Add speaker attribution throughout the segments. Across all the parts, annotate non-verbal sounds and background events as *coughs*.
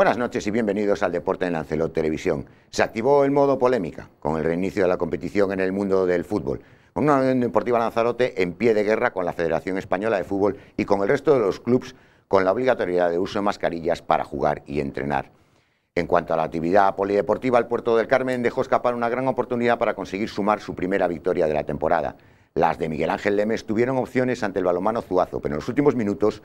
Speaker 1: Buenas noches y bienvenidos al Deporte en Lancelot Televisión. Se activó el modo polémica con el reinicio de la competición en el mundo del fútbol, con una Unión Deportiva Lanzarote en pie de guerra con la Federación Española de Fútbol y con el resto de los clubes con la obligatoriedad de uso de mascarillas para jugar y entrenar. En cuanto a la actividad polideportiva, el Puerto del Carmen dejó escapar una gran oportunidad para conseguir sumar su primera victoria de la temporada. Las de Miguel Ángel Lemes tuvieron opciones ante el balomano Zuazo, pero en los últimos minutos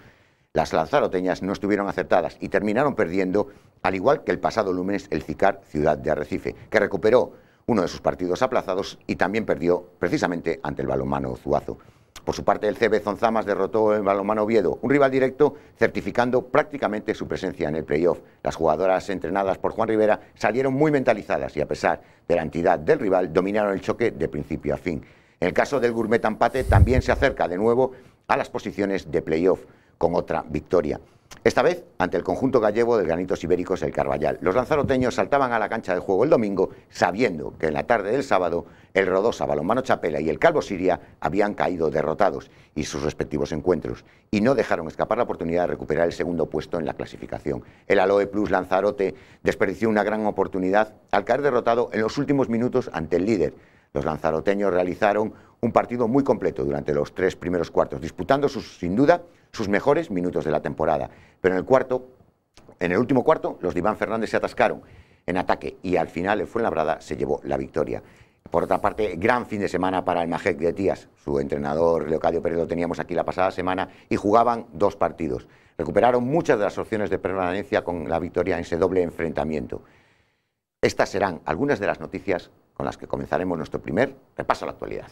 Speaker 1: las lanzaroteñas no estuvieron acertadas y terminaron perdiendo, al igual que el pasado lunes el CICAR Ciudad de Arrecife, que recuperó uno de sus partidos aplazados y también perdió precisamente ante el balonmano Zuazo. Por su parte, el CB Zonzamas derrotó al balonmano Oviedo, un rival directo, certificando prácticamente su presencia en el playoff. Las jugadoras entrenadas por Juan Rivera salieron muy mentalizadas y, a pesar de la entidad del rival, dominaron el choque de principio a fin. En el caso del Gourmet Ampate, también se acerca de nuevo a las posiciones de playoff con otra victoria. Esta vez ante el conjunto gallego del granitos ibéricos el Carballal. Los lanzaroteños saltaban a la cancha de juego el domingo sabiendo que en la tarde del sábado el Rodosa, Balonmano Chapela y el Calvo Siria habían caído derrotados y sus respectivos encuentros y no dejaron escapar la oportunidad de recuperar el segundo puesto en la clasificación. El Aloe Plus Lanzarote desperdició una gran oportunidad al caer derrotado en los últimos minutos ante el líder. Los lanzaroteños realizaron un partido muy completo durante los tres primeros cuartos, disputando sus, sin duda sus mejores minutos de la temporada. Pero en el cuarto, en el último cuarto, los de Iván Fernández se atascaron en ataque y al final el Fuenlabrada se llevó la victoria. Por otra parte, gran fin de semana para el Majec de Tías. Su entrenador Leocadio Pérez lo teníamos aquí la pasada semana y jugaban dos partidos. Recuperaron muchas de las opciones de permanencia con la victoria en ese doble enfrentamiento. Estas serán algunas de las noticias con las que comenzaremos nuestro primer repaso a la actualidad.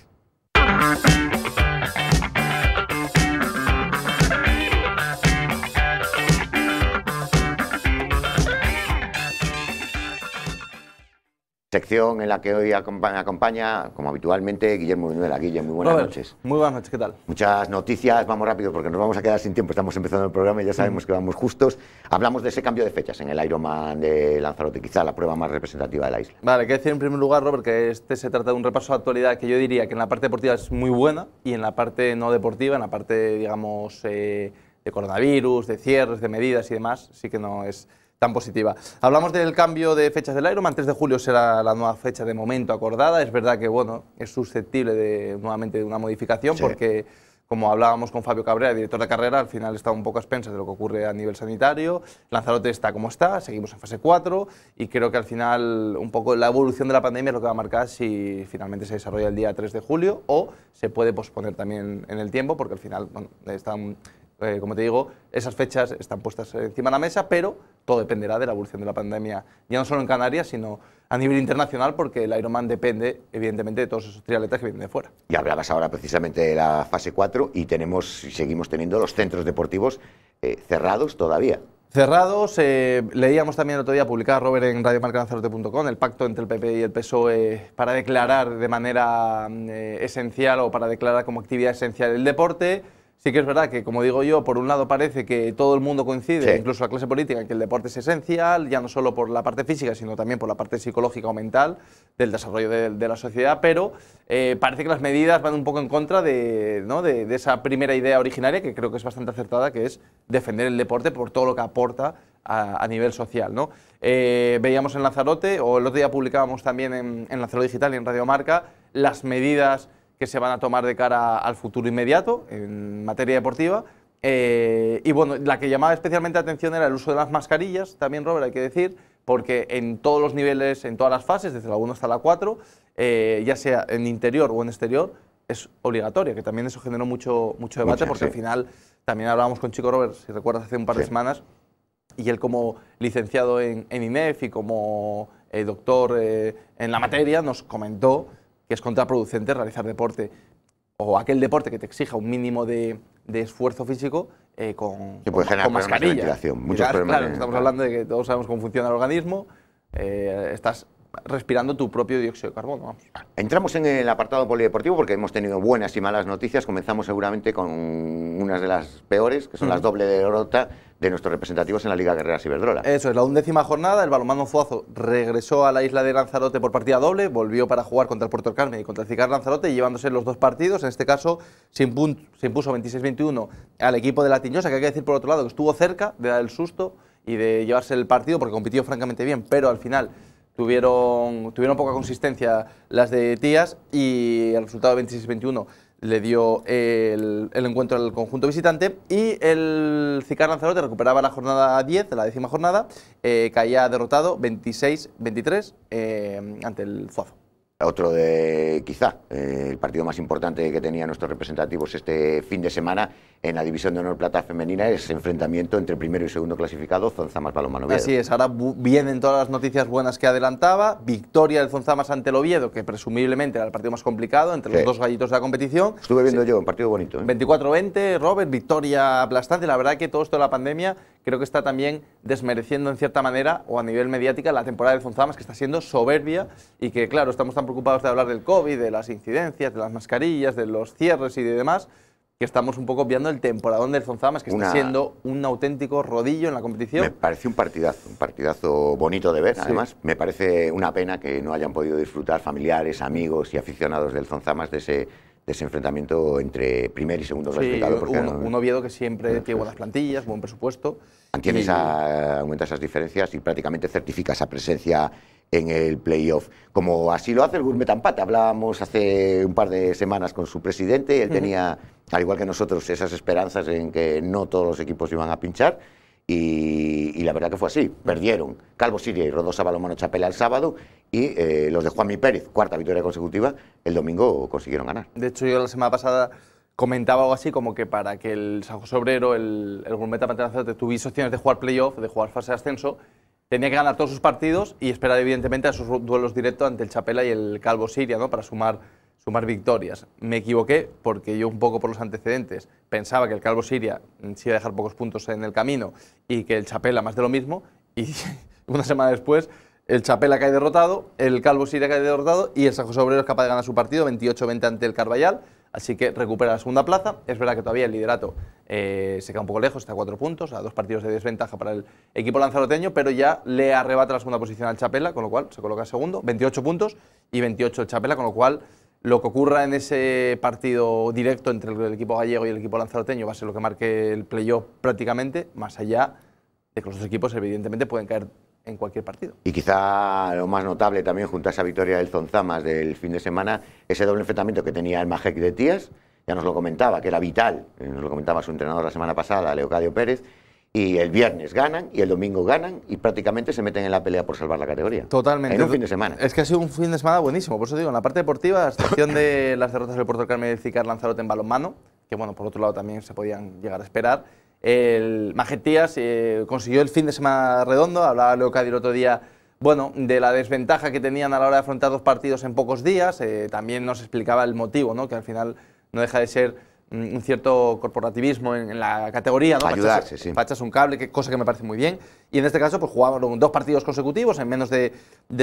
Speaker 1: sección en la que hoy acompaña, como habitualmente, Guillermo Vinuela. Guillermo, muy buenas noches.
Speaker 2: Muy buenas noches, ¿qué tal?
Speaker 1: Muchas noticias, vamos rápido porque nos vamos a quedar sin tiempo, estamos empezando el programa y ya mm. sabemos que vamos justos. Hablamos de ese cambio de fechas en el Ironman de Lanzarote, quizá la prueba más representativa de la isla.
Speaker 2: Vale, que decir en primer lugar, Robert, que este se trata de un repaso de actualidad que yo diría que en la parte deportiva es muy buena y en la parte no deportiva, en la parte, digamos, eh, de coronavirus, de cierres, de medidas y demás, sí que no es tan positiva. Hablamos del cambio de fechas del Ironman, 3 de julio será la nueva fecha de momento acordada, es verdad que bueno, es susceptible de nuevamente de una modificación porque como hablábamos con Fabio Cabrera, director de carrera, al final está un poco a expensas de lo que ocurre a nivel sanitario, Lanzarote está como está, seguimos en fase 4 y creo que al final un poco la evolución de la pandemia es lo que va a marcar si finalmente se desarrolla el día 3 de julio o se puede posponer también en el tiempo porque al final bueno, están eh, como te digo, esas fechas están puestas encima de la mesa, pero todo dependerá de la evolución de la pandemia, ya no solo en Canarias, sino a nivel internacional, porque el Ironman depende, evidentemente, de todos esos triatletas que vienen de fuera.
Speaker 1: Y hablabas ahora precisamente de la fase 4 y tenemos, seguimos teniendo los centros deportivos eh, cerrados todavía.
Speaker 2: Cerrados, eh, leíamos también el otro día, publicado Robert en radiomarcanazarte.com, el pacto entre el PP y el PSOE para declarar de manera mm, esencial o para declarar como actividad esencial el deporte. Sí que es verdad que, como digo yo, por un lado parece que todo el mundo coincide, incluso la clase política, en que el deporte es esencial, ya no solo por la parte física, sino también por la parte psicológica o mental del desarrollo de, la sociedad, pero eh, parece que las medidas van un poco en contra de, esa primera idea originaria, que creo que es bastante acertada, que es defender el deporte por todo lo que aporta a, nivel social. Eh, veíamos en Lanzarote, o el otro día publicábamos también en, en Lanzarote Digital y en Radio Marca, las medidas que se van a tomar de cara al futuro inmediato en materia deportiva. Eh, y bueno, la que llamaba especialmente atención era el uso de las mascarillas, también Robert, hay que decir, porque en todos los niveles, en todas las fases, desde la 1 hasta la 4, eh, ya sea en interior o en exterior, es obligatoria, que también eso generó mucho, mucho debate, porque al final también hablábamos con Chico Robert, si recuerdas, hace un par de semanas, y él como licenciado en, en y como eh, doctor en la materia, nos comentó que es contraproducente realizar deporte o aquel deporte que te exija un mínimo de, esfuerzo físico eh, con, más claro, estamos hablando de que todos sabemos cómo funciona el organismo, eh, estás respirando tu propio dióxido de carbono. Entramos en el
Speaker 1: apartado polideportivo porque hemos tenido buenas y malas noticias. Comenzamos seguramente con unas de las peores, que son las doble derrota de nuestros representativos en la Liga Guerrera Ciberdrola.
Speaker 2: Eso es, la undécima jornada, el balonmano Fuazo regresó a la isla de Lanzarote por partida doble, volvió para jugar contra el Puerto Carmen y contra el Cicar Lanzarote, llevándose los dos partidos, en este caso se, se impuso 26-21 al equipo de La Tiñosa, que hay que decir por otro lado que estuvo cerca de dar el susto y de llevarse el partido porque compitió francamente bien, pero al final tuvieron, tuvieron poca consistencia las de Tías y el resultado 26-21 le dio el, encuentro al conjunto visitante y el Cicar Lanzarote recuperaba la jornada 10, la décima jornada, eh, caía derrotado 26-23 eh, ante el Zuazo
Speaker 1: otro de quizá eh, el partido más importante que tenían nuestros representativos este fin de semana en la división de honor plata femenina es ese enfrentamiento entre primero y segundo clasificado Zonzamas Balomano Así
Speaker 2: es, ahora vienen todas las noticias buenas que adelantaba, victoria del Zonzamas ante el Oviedo, que presumiblemente era el partido más complicado entre los dos gallitos de la competición.
Speaker 1: Estuve viendo yo, un partido bonito.
Speaker 2: 24 ¿eh? 24-20, Robert, victoria aplastante, la verdad que todo esto de la pandemia creo que está también desmereciendo en cierta manera o a nivel mediática la temporada del Zonzamas que está siendo soberbia y que claro, estamos tan preocupados de hablar del COVID, de las incidencias, de las mascarillas, de los cierres y de demás, que estamos un poco viendo el temporadón del Zonzamas, que está siendo un auténtico rodillo en la competición. Me
Speaker 1: parece un partidazo, un partidazo bonito de ver, además. Me parece una pena que no hayan podido disfrutar familiares, amigos y aficionados del Zonzamas de ese desenfrentamiento enfrentamiento entre primer y segundo clasificado. Sí, un,
Speaker 2: Oviedo que siempre tiene buenas plantillas, buen presupuesto.
Speaker 1: Mantiene aumenta esas diferencias y prácticamente certifica esa presencia en el playoff. Como así lo hace el Gourmet Ampat. Hablábamos hace un par de semanas con su presidente él tenía, al igual que nosotros, esas esperanzas en que no todos los equipos iban a pinchar. Y, la verdad que fue así. Perdieron Calvo Siria y Rodosa Balomano Chapela el sábado y eh, los de Juanmi Pérez, cuarta victoria consecutiva, el domingo consiguieron ganar.
Speaker 2: De hecho, yo la semana pasada comentaba algo así como que para que el San José Obrero, el, Gourmet Ampat tuviese opciones de jugar playoff, de jugar fase de ascenso, tenía que ganar todos sus partidos y esperar evidentemente a sus duelos directos ante el Chapela y el Calvo Siria, ¿no? Para sumar, sumar victorias. Me equivoqué porque yo un poco por los antecedentes pensaba que el Calvo Siria mm, se iba a dejar pocos puntos en el camino y que el Chapela más de lo mismo y *laughs* una semana después el Chapela cae derrotado, el Calvo Siria cae derrotado y el San José Obrero es capaz de ganar su partido 28-20 ante el Carvallal. Así que recupera la segunda plaza. Es verdad que todavía el liderato eh, se queda un poco lejos, está a cuatro puntos, a dos partidos de desventaja para el equipo lanzaroteño, pero ya le arrebata la segunda posición al Chapela, con lo cual se coloca segundo, 28 puntos y 28 Chapela, con lo cual lo que ocurra en ese partido directo entre el equipo gallego y el equipo lanzaroteño va a ser lo que marque el playoff prácticamente, más allá de que los dos equipos evidentemente pueden caer en cualquier partido.
Speaker 1: Y quizá lo más notable también, junto a esa victoria del Zonzamas del fin de semana, ese doble enfrentamiento que tenía el Majek de Tías, ya nos lo comentaba, que era vital, eh, nos lo comentaba su entrenador la semana pasada, Leocadio Pérez, y el viernes ganan y el domingo ganan y prácticamente se meten en la pelea por salvar la categoría.
Speaker 2: Totalmente. En un fin de semana. Es que ha sido un fin de semana buenísimo, por eso digo, en la parte deportiva, la excepción de las derrotas del Puerto Carmen y Cicar Lanzarote en balonmano, que bueno, por otro lado también se podían llegar a esperar, el Majetías eh, consiguió el fin de semana redondo, hablaba Leocadio el otro día bueno, de la desventaja que tenían a la hora de afrontar dos partidos en pocos días, eh, también nos explicaba el motivo, ¿no? que al final no deja de ser mm, un cierto corporativismo en, la categoría, ¿no? Ayudarse, Pachas, un cable, que, cosa que me parece muy bien. Y en este caso, pues jugaron dos partidos consecutivos en menos de,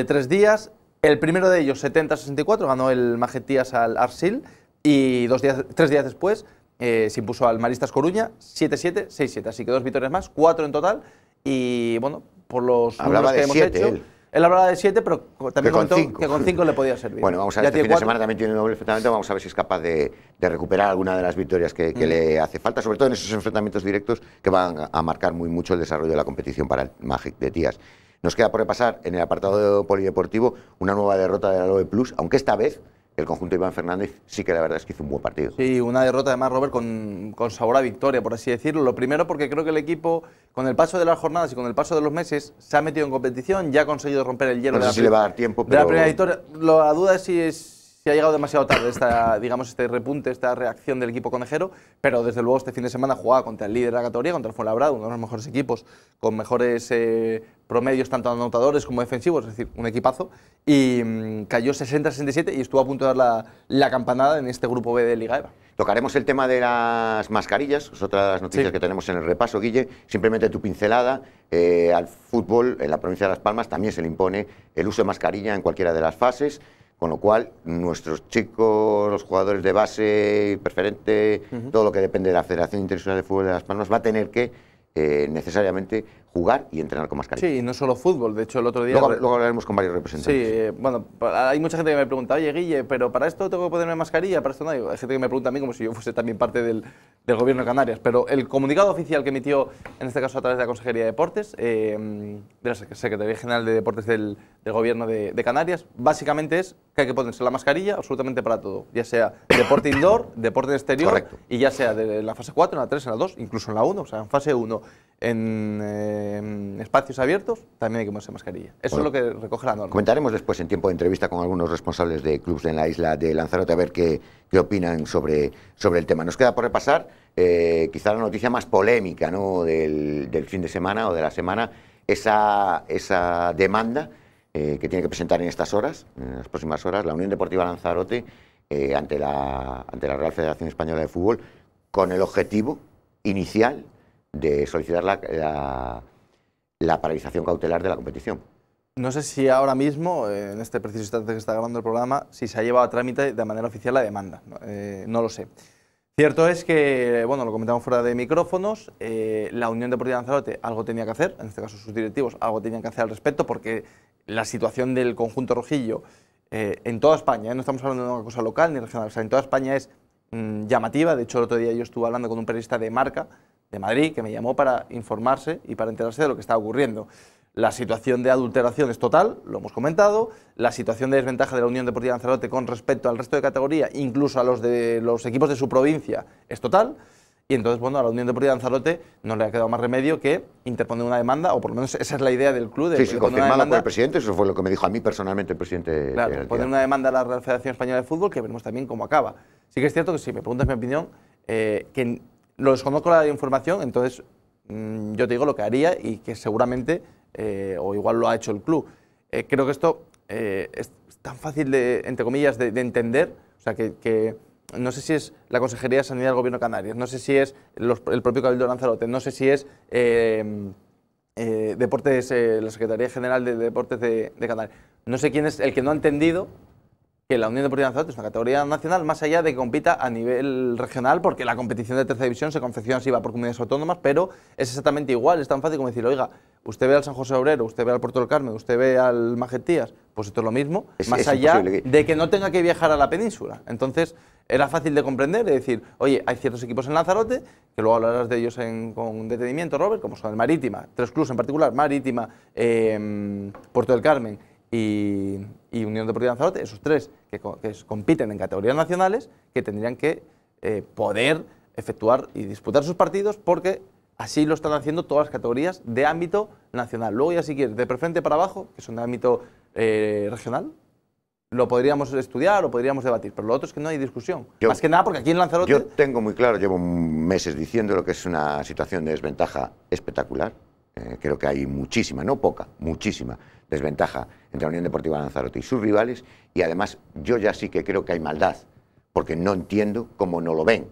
Speaker 2: tres días. El primero de ellos, 70-64, ganó el Majetías al Arsil y dos días, tres días después, eh, se impuso al Maristas Coruña 7-7, 6-7. Así que dos victorias más, cuatro en total. Y bueno, por los que hemos hecho. Él. hablaba de siete, pero también comentó que con cinco le podía servir. Bueno, vamos a ver, este semana
Speaker 1: también tiene un enfrentamiento. Vamos a ver si es capaz de, recuperar alguna de las victorias que, mm. le hace falta, sobre todo en esos enfrentamientos directos que van a marcar muy mucho el desarrollo de la competición para el Magic de Tías. Nos queda por repasar en el apartado de polideportivo una nueva derrota de la Lobe Plus, aunque esta vez el conjunto de Iván Fernández sí que la verdad es que hizo un buen partido.
Speaker 2: Sí, una derrota además, Robert, con, sabor a victoria, por así decirlo. Lo primero porque creo que el equipo, con el paso de las jornadas y con el paso de los meses, se ha metido en competición, ya ha conseguido romper el hielo. No sé de la le va a dar tiempo, la primera victoria, la duda es si es ha llegado demasiado tarde esta, digamos, este repunte, esta reacción del equipo conejero, pero desde luego este fin de semana jugaba contra el líder de la categoría, contra el Fuenlabrada, uno de los mejores equipos, con mejores eh, promedios tanto anotadores como defensivos, es decir, un equipazo, y mm, cayó 60-67 y estuvo a punto de dar la, campanada en este grupo B de Liga EVA.
Speaker 1: Tocaremos el tema de las mascarillas, es otra de las noticias que tenemos en el repaso, Guille, simplemente tu pincelada, eh, al fútbol en la provincia de Las Palmas también se le impone el uso de mascarilla en cualquiera de las fases, con lo cual, nuestros chicos, los jugadores de base, preferente, todo lo que depende de la Federación Internacional de Fútbol de Las Palmas, va a tener que eh, necesariamente jugar y entrenar con mascarilla.
Speaker 2: Sí, y no solo fútbol, de hecho el otro día... Luego,
Speaker 1: hablaremos con varios representantes. Sí,
Speaker 2: eh, bueno, hay mucha gente que me pregunta, oye Guille, pero para esto tengo que ponerme mascarilla, para esto no. Hay gente que me pregunta a mí como si yo fuese también parte del, gobierno de Canarias, pero el comunicado oficial que emitió, en este caso a través de la Consejería de Deportes, eh, de la Secretaría General de Deportes del, gobierno de, Canarias, básicamente es que hay que ponerse la mascarilla absolutamente para todo, ya sea deporte indoor, *coughs* deporte exterior, y ya sea de la fase 4, en la 3, en la 2, incluso en la 1, o sea, en fase 1, en... Eh, Em, espacios abiertos, también hay que ponerse mascarilla. Eso es lo que recoge la norma.
Speaker 1: Comentaremos después en tiempo de entrevista con algunos responsables de clubes en la isla de Lanzarote a ver qué, qué opinan sobre, sobre el tema. Nos queda por repasar eh, quizá la noticia más polémica ¿no? del, fin de semana o de la semana, esa, esa demanda eh, que tiene que presentar en estas horas, en las próximas horas, la Unión Deportiva Lanzarote eh, ante, la, ante la Real Federación Española de Fútbol con el objetivo inicial de solicitar la, la, paralización cautelar de la competición.
Speaker 2: No sé si ahora mismo, en este preciso instante que está grabando el programa, si se ha llevado a trámite de manera oficial la demanda. no eh, lo sé. Cierto es que, bueno, lo comentamos fuera de micrófonos, eh, la Unión Deportiva de Lanzarote algo tenía que hacer, en este caso sus directivos algo tenían que hacer al respecto, porque la situación del conjunto rojillo eh, en toda España, no estamos hablando de una cosa local ni regional, o sea, en toda España es mm, llamativa. De hecho, el otro día yo estuve hablando con un periodista de marca de Madrid que me llamó para informarse y para enterarse de lo que estaba ocurriendo. La situación de adulteración es total, lo hemos comentado. La situación de desventaja de la Unión Deportiva Lanzarote con respecto al resto de categoría, incluso a los de los equipos de su provincia, es total. Y entonces, bueno, a la Unión Deportiva Lanzarote no le ha quedado más remedio que interponer una demanda, o por lo menos esa es la idea del club. De sí, sí, confirmada por el
Speaker 1: presidente, eso fue lo que me dijo a mí personalmente el presidente. Claro, poner una
Speaker 2: demanda a la Federación Española de Fútbol, que veremos también cómo acaba. Sí que es cierto que, si me preguntas mi opinión, eh, que lo desconozco la información, entonces mm, yo te digo lo que haría y que seguramente, eh, o igual lo ha hecho el club. Eh, creo que esto eh, es tan fácil, de, entre comillas, de, entender, o sea, que, no sé si es la Consejería de Sanidad del Gobierno de Canarias, no sé si es el propio Cabildo Lanzarote, no sé si es... Em, deportes, la Secretaría General de Deportes de, de Canarias. No sé quién es el que no ha entendido que la Unión Deportiva Lanzarote es una categoría nacional, más allá de que compita a nivel regional, porque la competición de tercera división se confecciona así, va por comunidades autónomas, pero es exactamente igual, es tan fácil como decir, oiga, usted ve al San José Obrero, usted ve al Puerto del Carmen, usted ve al Majestías, pues esto es lo mismo, más allá de que no tenga que viajar a la península. Entonces, era fácil de comprender y decir, oye, hay ciertos equipos en Lanzarote, que luego hablarás de ellos con detenimiento, Robert, como son el Marítima, tres clubes en particular, Marítima, em, Puerto del Carmen y, y Unión Deportiva Lanzarote, esos tres que, compiten en categorías nacionales, que tendrían que eh, poder efectuar y disputar sus partidos porque así lo están haciendo todas las categorías de ámbito nacional. Luego ya si quieres, de preferente para abajo, que son de ámbito eh, regional, lo podríamos estudiar o podríamos debatir, pero lo otro es que no hay discusión. Más que nada porque aquí en Lanzarote... Yo
Speaker 1: tengo muy claro, llevo meses diciendo lo que es una situación de desventaja espectacular, eh, creo que hay muchísima, no poca, muchísima desventaja entre la Unión Deportiva Lanzarote y sus rivales y además yo ya sí que creo que hay maldad, porque no entiendo cómo no lo ven,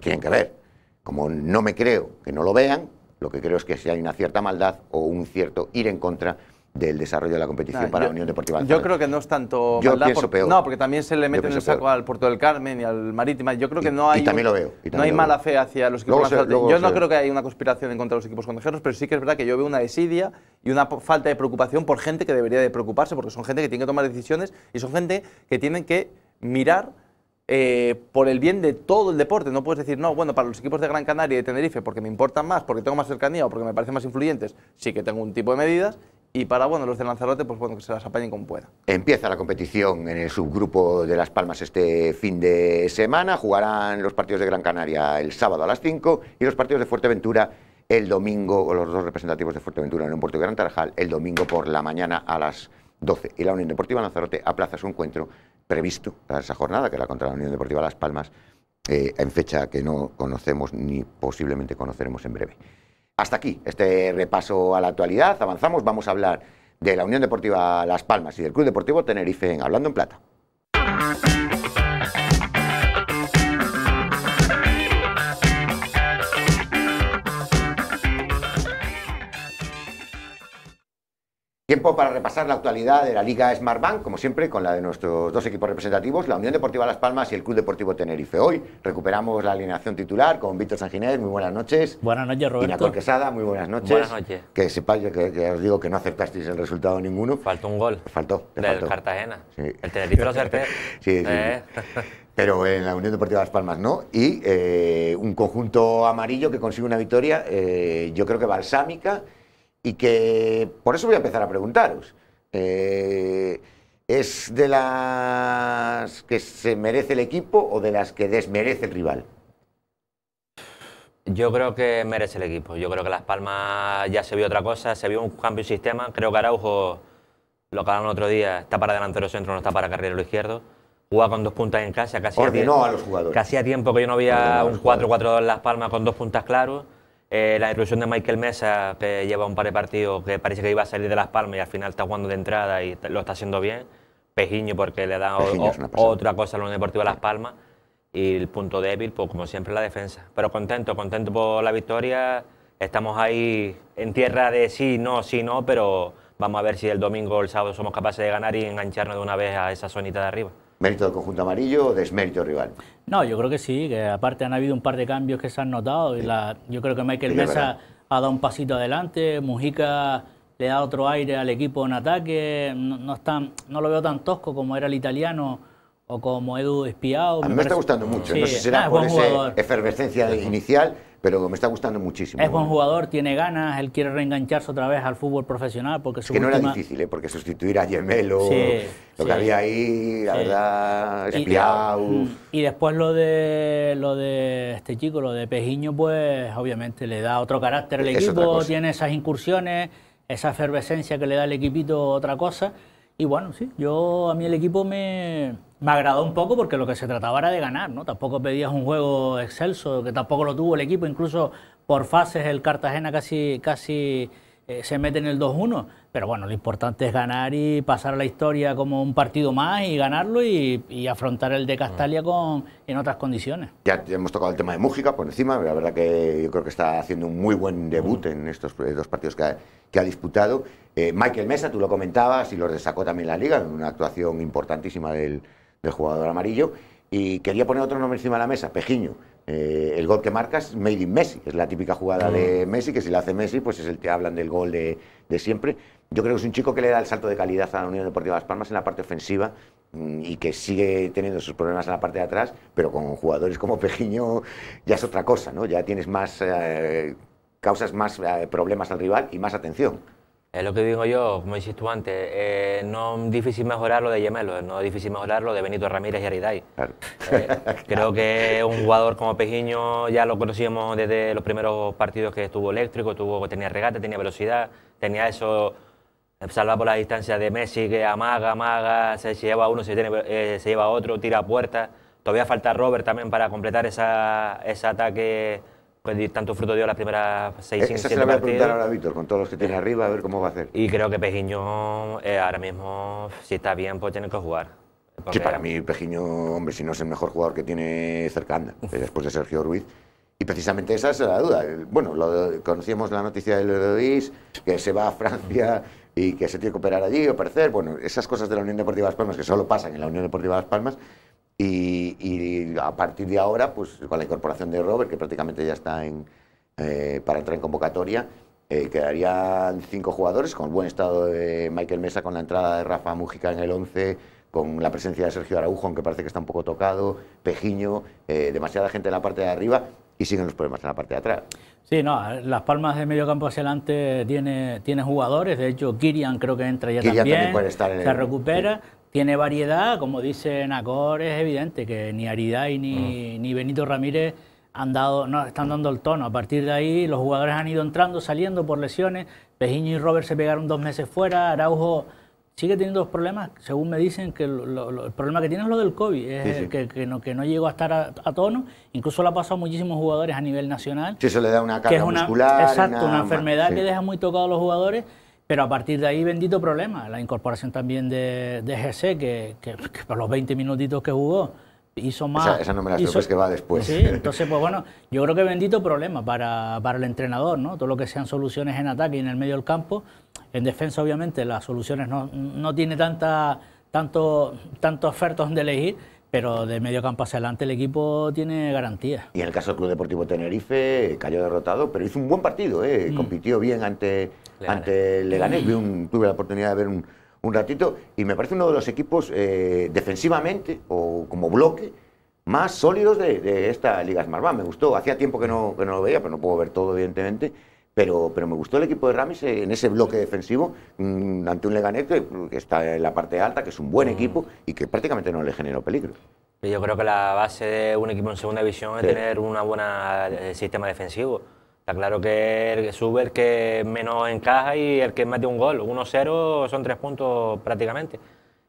Speaker 1: tienen que ver, como no me creo que no lo vean, lo que creo es que si hay una cierta maldad o un cierto ir en contra del desarrollo de la competición ah, para Unión Deportiva Yo creo
Speaker 2: que no es tanto yo maldad peor. No, porque también se le mete en el saco al Puerto del Carmen y al Marítima. Yo creo que no hay... Y también lo veo. no hay mala fe hacia los equipos Yo no creo que haya una conspiración en contra de los equipos consejeros, pero sí que es verdad que yo veo una desidia y una falta de preocupación por gente que debería de preocuparse, porque son gente que tiene que tomar decisiones y son gente que tienen que mirar eh, por el bien de todo el deporte. No puedes decir, no, bueno, para los equipos de Gran Canaria y de Tenerife, porque me importan más, porque tengo más cercanía o porque me parecen más influyentes, sí que tengo un tipo de medidas. Y para bueno, los de Lanzarote, pues bueno, que se las apañen como puedan.
Speaker 1: Empieza la competición en el subgrupo de Las Palmas este fin de semana. Jugarán los partidos de Gran Canaria el sábado a las 5 y los partidos de Fuerteventura el domingo, o los dos representativos de Fuerteventura en un Puerto de Gran Tarajal, el domingo por la mañana a las 12. Y la Unión Deportiva Lanzarote aplaza su encuentro previsto para esa jornada, que era contra la Unión Deportiva Las Palmas, eh, en fecha que no conocemos ni posiblemente conoceremos en breve. Hasta aquí este repaso a la actualidad. Avanzamos, vamos a hablar de la Unión Deportiva Las Palmas y del Club Deportivo Tenerife en Hablando en Plata. Tiempo para repasar la actualidad de la Liga Smartbank, como siempre, con la de nuestros dos equipos representativos, la Unión Deportiva Las Palmas y el Club Deportivo Tenerife. Hoy recuperamos la alineación titular con Víctor Sanginés, muy buenas noches. Buenas noches, Roberto. la Quesada, muy buenas noches. Buenas noches. Que sepáis que, os digo que no acertasteis el resultado ninguno. Faltó un gol. Faltó. Del Cartagena. El Tenerife lo acerté. *laughs* sí, sí. Eh. *laughs* Pero en la Unión Deportiva Las Palmas no. Y eh, un conjunto amarillo que consigue una victoria, eh, yo creo que balsámica y que por eso voy a empezar a preguntaros. Eh, ¿Es de las que se merece el equipo o de las que desmerece el rival?
Speaker 3: Yo creo que merece el equipo. Yo creo que Las Palmas ya se vio otra cosa, se vio un cambio de sistema. Creo que Araujo, lo que otro día, está para delantero centro, no está para carrilero izquierdo. Juega con dos puntas en casa. Casi a, tiempo, Casi a tiempo que yo no había un 4-4-2 en Las Palmas con dos puntas claros. Eh, la inclusión de Michael Mesa, que lleva un par de partidos que parece que iba a salir de Las Palmas y al final está jugando de entrada y lo está haciendo bien. Pejiño, porque le da dado otra cosa al Unión Deportiva Las Palmas. Y el punto débil, pues como siempre, la defensa. Pero contento, contento por la victoria. Estamos ahí en tierra de sí, no, sí, no, pero vamos a ver si el domingo o el sábado somos capaces de ganar y engancharnos de una vez a esa zonita de arriba.
Speaker 1: ¿Mérito del conjunto amarillo o desmérito rival?
Speaker 4: No, yo creo que sí, que aparte han habido un par de cambios que se han notado y la, yo creo que Michael Mesa ha dado un pasito adelante, Mujica le da otro aire al equipo en ataque, no, están, no lo veo tan tosco como era el italiano o como Edu
Speaker 1: Espiado. A mí me, está gustando mucho, no sé si será ah, por esa efervescencia inicial pero me está gustando muchísimo. Es buen
Speaker 4: jugador, tiene ganas, él quiere reengancharse otra vez al fútbol profesional. porque es Que no era difícil,
Speaker 1: ¿eh? porque sustituir a Gemelo, lo que había ahí, la verdad, espiado.
Speaker 4: Y, después lo de, lo de este chico, lo de Pejiño, pues obviamente le da otro carácter al equipo, tiene esas incursiones, esa efervescencia que le da al equipito, otra cosa. Y bueno, sí, yo a mí el equipo me me agradó un poco porque lo que se trataba era de ganar, ¿no? Tampoco pedías un juego excelso, que tampoco lo tuvo el equipo, incluso por fases el Cartagena casi, casi eh, se mete en el 2-1. Pero bueno, lo importante es ganar y pasar a la historia como un partido más y ganarlo y, afrontar el de Castalia con, en otras condiciones.
Speaker 1: Ya hemos tocado el tema de Mújica por encima, la verdad que yo creo que está haciendo un muy buen debut mm. en estos eh, dos partidos que ha, disputado. Eh, Michael Mesa, tú lo comentabas y lo destacó también la liga, una actuación importantísima del del jugador amarillo, y quería poner otro nombre encima de la mesa, Pejiño. Eh, el gol que marcas, Made in Messi, es la típica jugada de mm. Messi, que si la hace Messi, pues es el que hablan del gol de, siempre. Yo creo que es un chico que le da el salto de calidad a la Unión Deportiva Las Palmas en la parte ofensiva mm, y que sigue teniendo sus problemas en la parte de atrás, pero con jugadores como Pejiño ya es otra cosa, ¿no? Ya tienes más, eh, causas más eh, problemas al rival y más atención.
Speaker 3: Es lo que digo yo, como insisto antes, eh, no es difícil mejorarlo de Gemelo, no es difícil mejorarlo de Benito Ramírez y Aridai. Claro. Eh, *laughs* creo que un jugador como Pejiño ya lo conocíamos desde los primeros partidos que estuvo eléctrico, tuvo, tenía regate, tenía velocidad, tenía eso, eh, salva por la distancia de Messi, que amaga, amaga, se lleva uno, se, se lleva otro, tira a puerta. Todavía falta Robert también para completar esa, ese ataque tanto fruto dio las
Speaker 1: primeras seis 7 eh, Esa se la voy a preguntar ahora Víctor, con todos los que tiene arriba, a ver cómo va a hacer. Y creo que Pejiño
Speaker 3: eh, ahora mismo, si está bien, pues tiene que jugar.
Speaker 1: Que Sí, para mí Pejiño, hombre, si no es el mejor jugador que tiene cercana, eh, *laughs* después de Sergio Ruiz. Y precisamente esa es la duda. Bueno, conocíamos la noticia Del Ledois, que se va a Francia y que se tiene que operar allí, o parecer. Bueno, esas cosas de la Unión Deportiva Las Palmas que solo pasan en la Unión Deportiva Las Palmas, y, a partir de ahora, pues con la incorporación de Robert, que prácticamente ya está eh, para entrar en convocatoria, eh, quedarían cinco jugadores, con el buen estado de Michael Mesa, con la entrada de Rafa Mújica en el 11, con la presencia de Sergio Araujo, aunque parece que está un poco tocado, Pejiño, eh, demasiada gente en la parte de arriba y siguen los problemas en la parte de atrás. Sí,
Speaker 4: no, Las Palmas de medio campo hacia adelante tiene, tiene jugadores, de hecho Kirian creo que entra ya Kirian también, puede estar en se recupera tiene variedad, como dice Nacor, es evidente que ni Ariday ni, ni Benito Ramírez han dado, no, están dando el tono. A partir de ahí los jugadores han ido entrando, saliendo por lesiones. Pejiño y Robert se pegaron dos meses fuera. Araujo sigue teniendo dos problemas. Según me dicen que el problema que tiene es lo del COVID, Que, no, llegó a estar a, tono. Incluso lo ha pasado a muchísimos jugadores a nivel nacional.
Speaker 1: Sí, eso le da una carga una, muscular. Exacto, una, enfermedad que deja
Speaker 4: muy tocado a los jugadores. Pero a partir de ahí, bendito problema. La incorporación también de, de GC, que, por los 20 minutitos que jugó, hizo más. Esa, esa no me la que va después. Sí, entonces, pues bueno, yo creo que bendito problema para, para el entrenador, ¿no? Todo lo que sean soluciones en ataque y en el medio del campo. En defensa, obviamente, las soluciones no, no tiene tanta, tanto, tanto ofertas donde elegir pero de medio campo hacia adelante el equipo tiene garantía.
Speaker 1: Y en el caso del Club Deportivo Tenerife, cayó derrotado, pero hizo un buen partido, ¿eh? Mm. compitió bien ante Leganés. Ante Leganés. tuve la oportunidad de ver un, ratito y me parece uno de los equipos eh, defensivamente o como bloque más sólidos de, de esta Liga Smart Me gustó, hacía tiempo que no, que no lo veía, pero no puedo ver todo, evidentemente pero, pero me gustó el equipo de Ramis eh, en ese bloque defensivo mm, ante un Leganés que, está en la parte alta, que es un buen mm. equipo y que prácticamente no le generó peligro.
Speaker 3: Yo creo que la base de un equipo en segunda división es tener un buen eh, sistema defensivo. Está claro que el que sube, el que menos encaja y el que mete un gol. 1-0 son tres puntos prácticamente.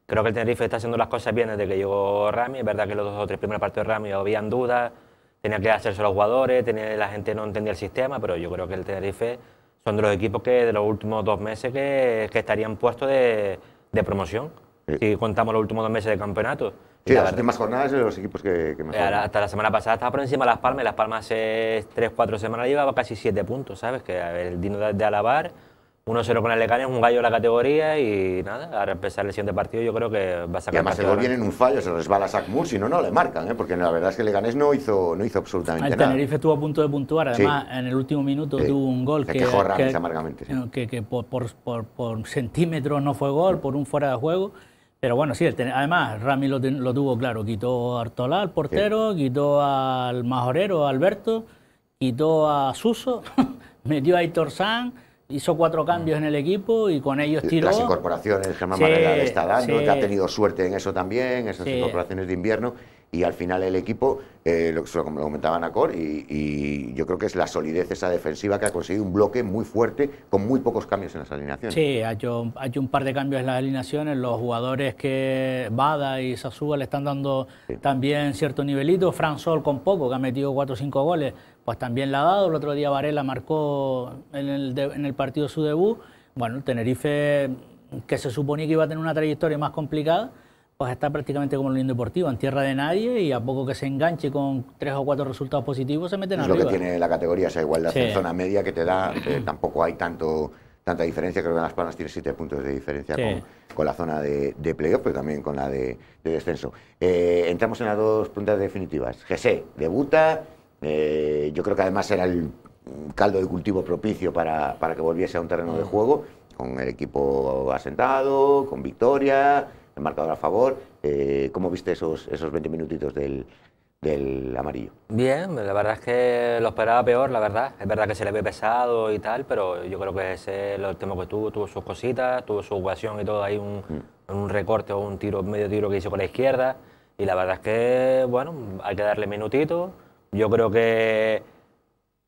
Speaker 3: Creo que el Tenerife está haciendo las cosas bien desde que llegó Rami. Es verdad que los dos o tres primeros partidos de Rami habían dudas, tenía que hacerse los jugadores, tenía, la gente no entendía el sistema, pero yo creo que el Tenerife son de los equipos que de los últimos dos meses que, que estarían puestos de, de promoción. Si contamos los últimos dos meses de campeonato. Sí, las últimas
Speaker 1: jornadas de los equipos que, que mejor. Hasta
Speaker 3: la semana pasada estaba por encima de Las Palmas. Las Palmas hace 3-4 semanas llevaba casi siete puntos, ¿sabes? Que el Dino de, de alabar 1-0 con el Leganés, un gallo de la categoría y nada, ahora empezar el siguiente partido yo creo que va a sacar... Y además el gol viene en
Speaker 1: un fallo, se resbala Sacmur, si no, no le marcan, ¿eh? porque la verdad es que el Leganés no hizo, no hizo absolutamente nada. El Tenerife
Speaker 3: estuvo a punto de puntuar,
Speaker 1: además
Speaker 4: en el último minuto tuvo un gol que, que, amargamente, que, por, centímetros no fue gol, por un fuera de juego... Pero bueno, sí, además Rami lo, tuvo claro, quitó a Artola al portero, quitó al majorero, Alberto, quitó a Suso, *laughs* metió a Aitor San hizo cuatro cambios en el equipo y con ellos tiró. Las
Speaker 1: incorporaciones, Germán sí, le dando, que ha tenido suerte en eso también, esas incorporaciones de invierno. Y al final el equipo, eh, lo, comentaba Nacor, y, y, yo creo que es la solidez esa defensiva que ha conseguido un bloque muy fuerte con muy pocos cambios en las alineaciones.
Speaker 4: Sí, ha hecho, un par de cambios en las alineaciones. Los jugadores que Bada y Sasúa le están dando también cierto nivelito. Fransol Sol con poco, que ha metido cuatro o cinco goles pues también la ha dado. El otro día Varela marcó en el, partido su debut. Bueno, Tenerife, que se suponía que iba a tener una trayectoria más complicada, pues está prácticamente como el Unión deportivo, en tierra de nadie y a poco que se enganche con tres o cuatro resultados positivos se meten en arriba. lo que tiene la
Speaker 1: categoría, esa igualdad la zona media que te da, eh, tampoco hay tanto tanta diferencia, creo que en Las Palmas tiene siete puntos de diferencia con, la zona de, playoff, pero también con la de, descenso. Eh, entramos en las dos puntas definitivas. Gesé, debuta eh, yo creo que además era el caldo de cultivo propicio para, para que volviese a un terreno de mm. juego, con el equipo asentado, con victoria, el marcador a favor. Eh, ¿Cómo viste esos, esos 20 minutitos del, del amarillo. Bien,
Speaker 3: la verdad es que lo esperaba peor, la verdad. Es verdad que se le ve pesado y tal, pero yo creo que ese es el tema que tuvo, tuvo sus cositas, tuvo su ocasión y todo, ahí un, mm. un, recorte o un tiro, medio tiro que hizo con la izquierda. Y la verdad es que, bueno, hay que darle minutitos yo creo que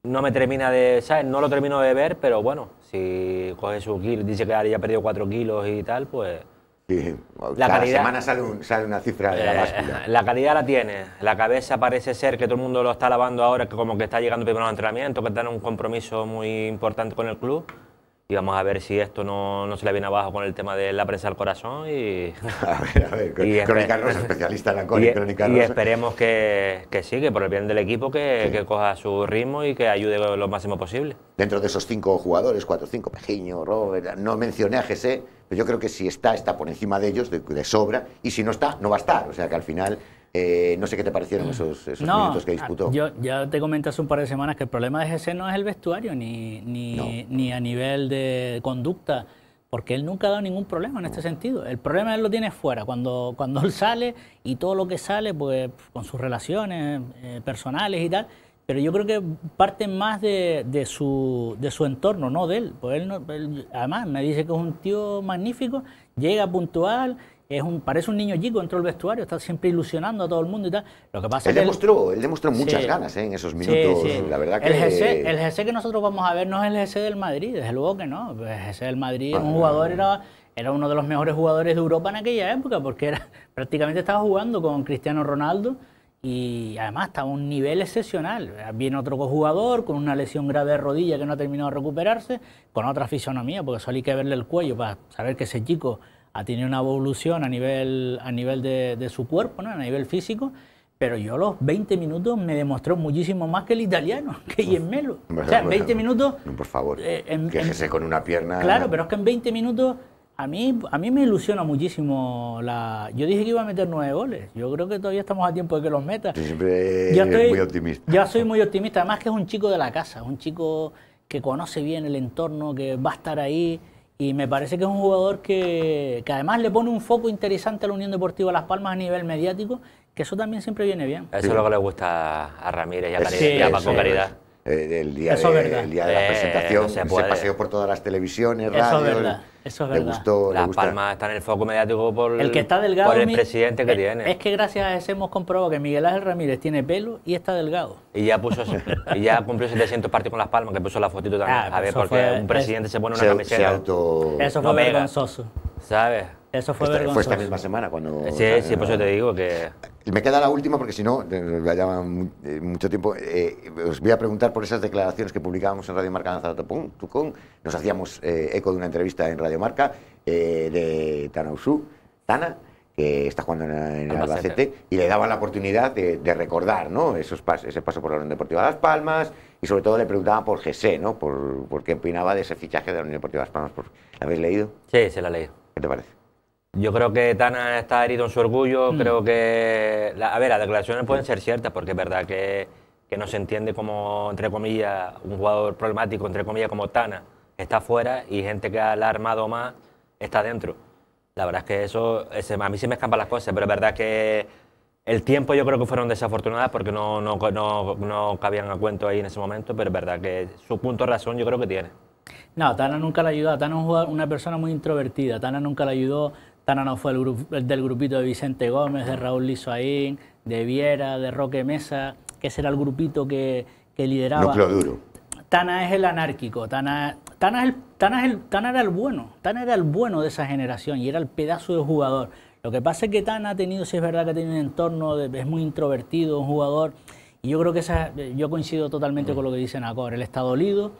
Speaker 3: no me termina de, ¿sabes? No lo termino de ver, pero bueno, si coge su dice que ya ha perdido 4 kilos y tal, pues...
Speaker 1: Sí. La calidad, semana sale, sale, una cifra de la báscula. Eh,
Speaker 3: la calidad la tiene. La cabeza parece ser que todo el mundo lo está lavando ahora, que como que está llegando primero al entrenamiento, que tiene un compromiso muy importante con el club y vamos a ver si esto no, se le viene abajo con el tema de la prensa al corazón y... *laughs* A ver, a ver, *laughs* especialista en la *laughs* y, e- esperemos que, que sí, que por el bien del equipo que, coja su ritmo y que ayude lo máximo posible.
Speaker 1: Dentro de esos cinco jugadores, cuatro, cinco, Pejiño, Robert, no mencioné a Gese, pero yo creo que si está, está por encima de ellos, de sobra, y si no está, no va a estar, o sea que al final... Eh, no sé qué te parecieron mm. esos, minutos que ah, disputó. Yo,
Speaker 4: ya te comenté hace un par de semanas que el problema de GC no es el vestuario, ni, a nivel de conducta, porque él nunca ha dado ningún problema en este sentido. El problema él lo tiene fuera, cuando, cuando él sale y todo lo que sale, pues con sus relaciones eh, personales y tal. Pero yo creo que parte más de, su, entorno, no de él. Pues él. Además, me dice que es un tío magnífico, llega puntual un, parece un niño chico dentro del vestuario, está siempre ilusionando a todo el mundo y tal. Lo
Speaker 1: que pasa es que demostró, él, demostró muchas ganas ¿eh? en esos minutos, la verdad que...
Speaker 4: El GC, que nosotros vamos a ver no es el GC del Madrid, desde luego que no. El GC del Madrid, un ah, jugador era, era uno de los mejores jugadores de Europa en aquella época, porque era, *laughs* prácticamente estaba jugando con Cristiano Ronaldo y además estaba a un nivel excepcional. Viene otro jugador con una lesión grave de rodilla que no ha terminado de recuperarse, con otra fisonomía, porque solo hay que verle el cuello para saber que ese chico ha tenido una evolución a nivel, a nivel de, su cuerpo, a nivel físico, pero yo los 20 minutos me demostró muchísimo más que el italiano, *laughs* que Yemelo. O sea, en 20 minutos... No, por favor, eh,
Speaker 1: con una pierna... Claro,
Speaker 4: pero es que en 20 minutos a mí, a mí me ilusiona muchísimo la... Yo dije que iba a meter nueve goles. Yo creo que todavía estamos a tiempo de que los meta.
Speaker 1: siempre yo muy optimista.
Speaker 4: Ya soy muy optimista. Además que es un chico de la casa, un chico que conoce bien el entorno, que va a estar ahí. Y me parece que es un jugador que, además le pone un foco interesante a la Unión Deportiva Las Palmas a nivel mediático, que eso también siempre viene bien.
Speaker 1: Eso es lo que le gusta a Ramírez y a, Caridad, Paco Caridad. Eh, el, día, de, el día de la eh, presentación, se, por todas las televisiones, verdad. Eso es verdad. Las Palmas
Speaker 3: están en el foco mediático por el, que
Speaker 1: está delgado, presidente que tiene.
Speaker 4: Es que gracias a eso hemos comprobado que Miguel Ángel Ramírez tiene pelo y está delgado.
Speaker 3: Y ya puso y ya cumplió 700 partidos con Las Palmas, que puso la
Speaker 1: fotito también. Ah, a ver, porque un presidente se pone una camiseta. Eso fue
Speaker 3: vergonzoso. ¿Sabes? Eso
Speaker 4: fue esta, misma semana cuando... Sí, sí, por eso te digo
Speaker 1: que... Eh, me queda la última porque si no, llevaban eh, mucho tiempo. Eh, os voy a preguntar por esas declaraciones que publicábamos en Radio Marca Nos hacíamos eco de una entrevista en Radio Marca de Tanausu, Tana, que está jugando en, el Albacete, y le daban la oportunidad de, recordar ¿no? Esos ese paso por la Unión Deportiva de Las Palmas, y sobre todo le preguntaban por Gesé ¿no? por, por qué opinaba de ese fichaje de la Unión Deportiva de Las Palmas. Por, ¿La habéis leído? Sí, se la leído ¿Qué te parece?
Speaker 3: Yo creo que Tana está herido en su orgullo. Mm. Creo que. a ver, las declaraciones pueden ser ciertas, porque es verdad que, no se entiende como, entre comillas, un jugador problemático, entre comillas, como Tana, está fuera y gente que ha alarmado más está dentro. La verdad es que eso. a mí se me escapan las cosas, pero es verdad que el tiempo yo creo que fueron desafortunadas porque no, no, no, no cabían a cuento ahí en ese momento, pero es verdad que su punto de razón yo creo que tiene.
Speaker 4: No, Tana nunca la ayudó. Tana es una persona muy introvertida. Tana nunca la ayudó. Tana no fue el del grupito de Vicente Gómez, de Raúl Lizoaín, de Viera, de Roque Mesa, que ese era el grupito que, lideraba. Tana es el anárquico, Tana, era el bueno, Tana era el bueno de esa generación y era el pedazo de jugador. Lo que pasa es que Tana ha tenido, si es verdad que ha tenido un entorno, es muy introvertido, un jugador, y yo creo que esa, yo coincido totalmente con lo que dice Nacor, él está dolido,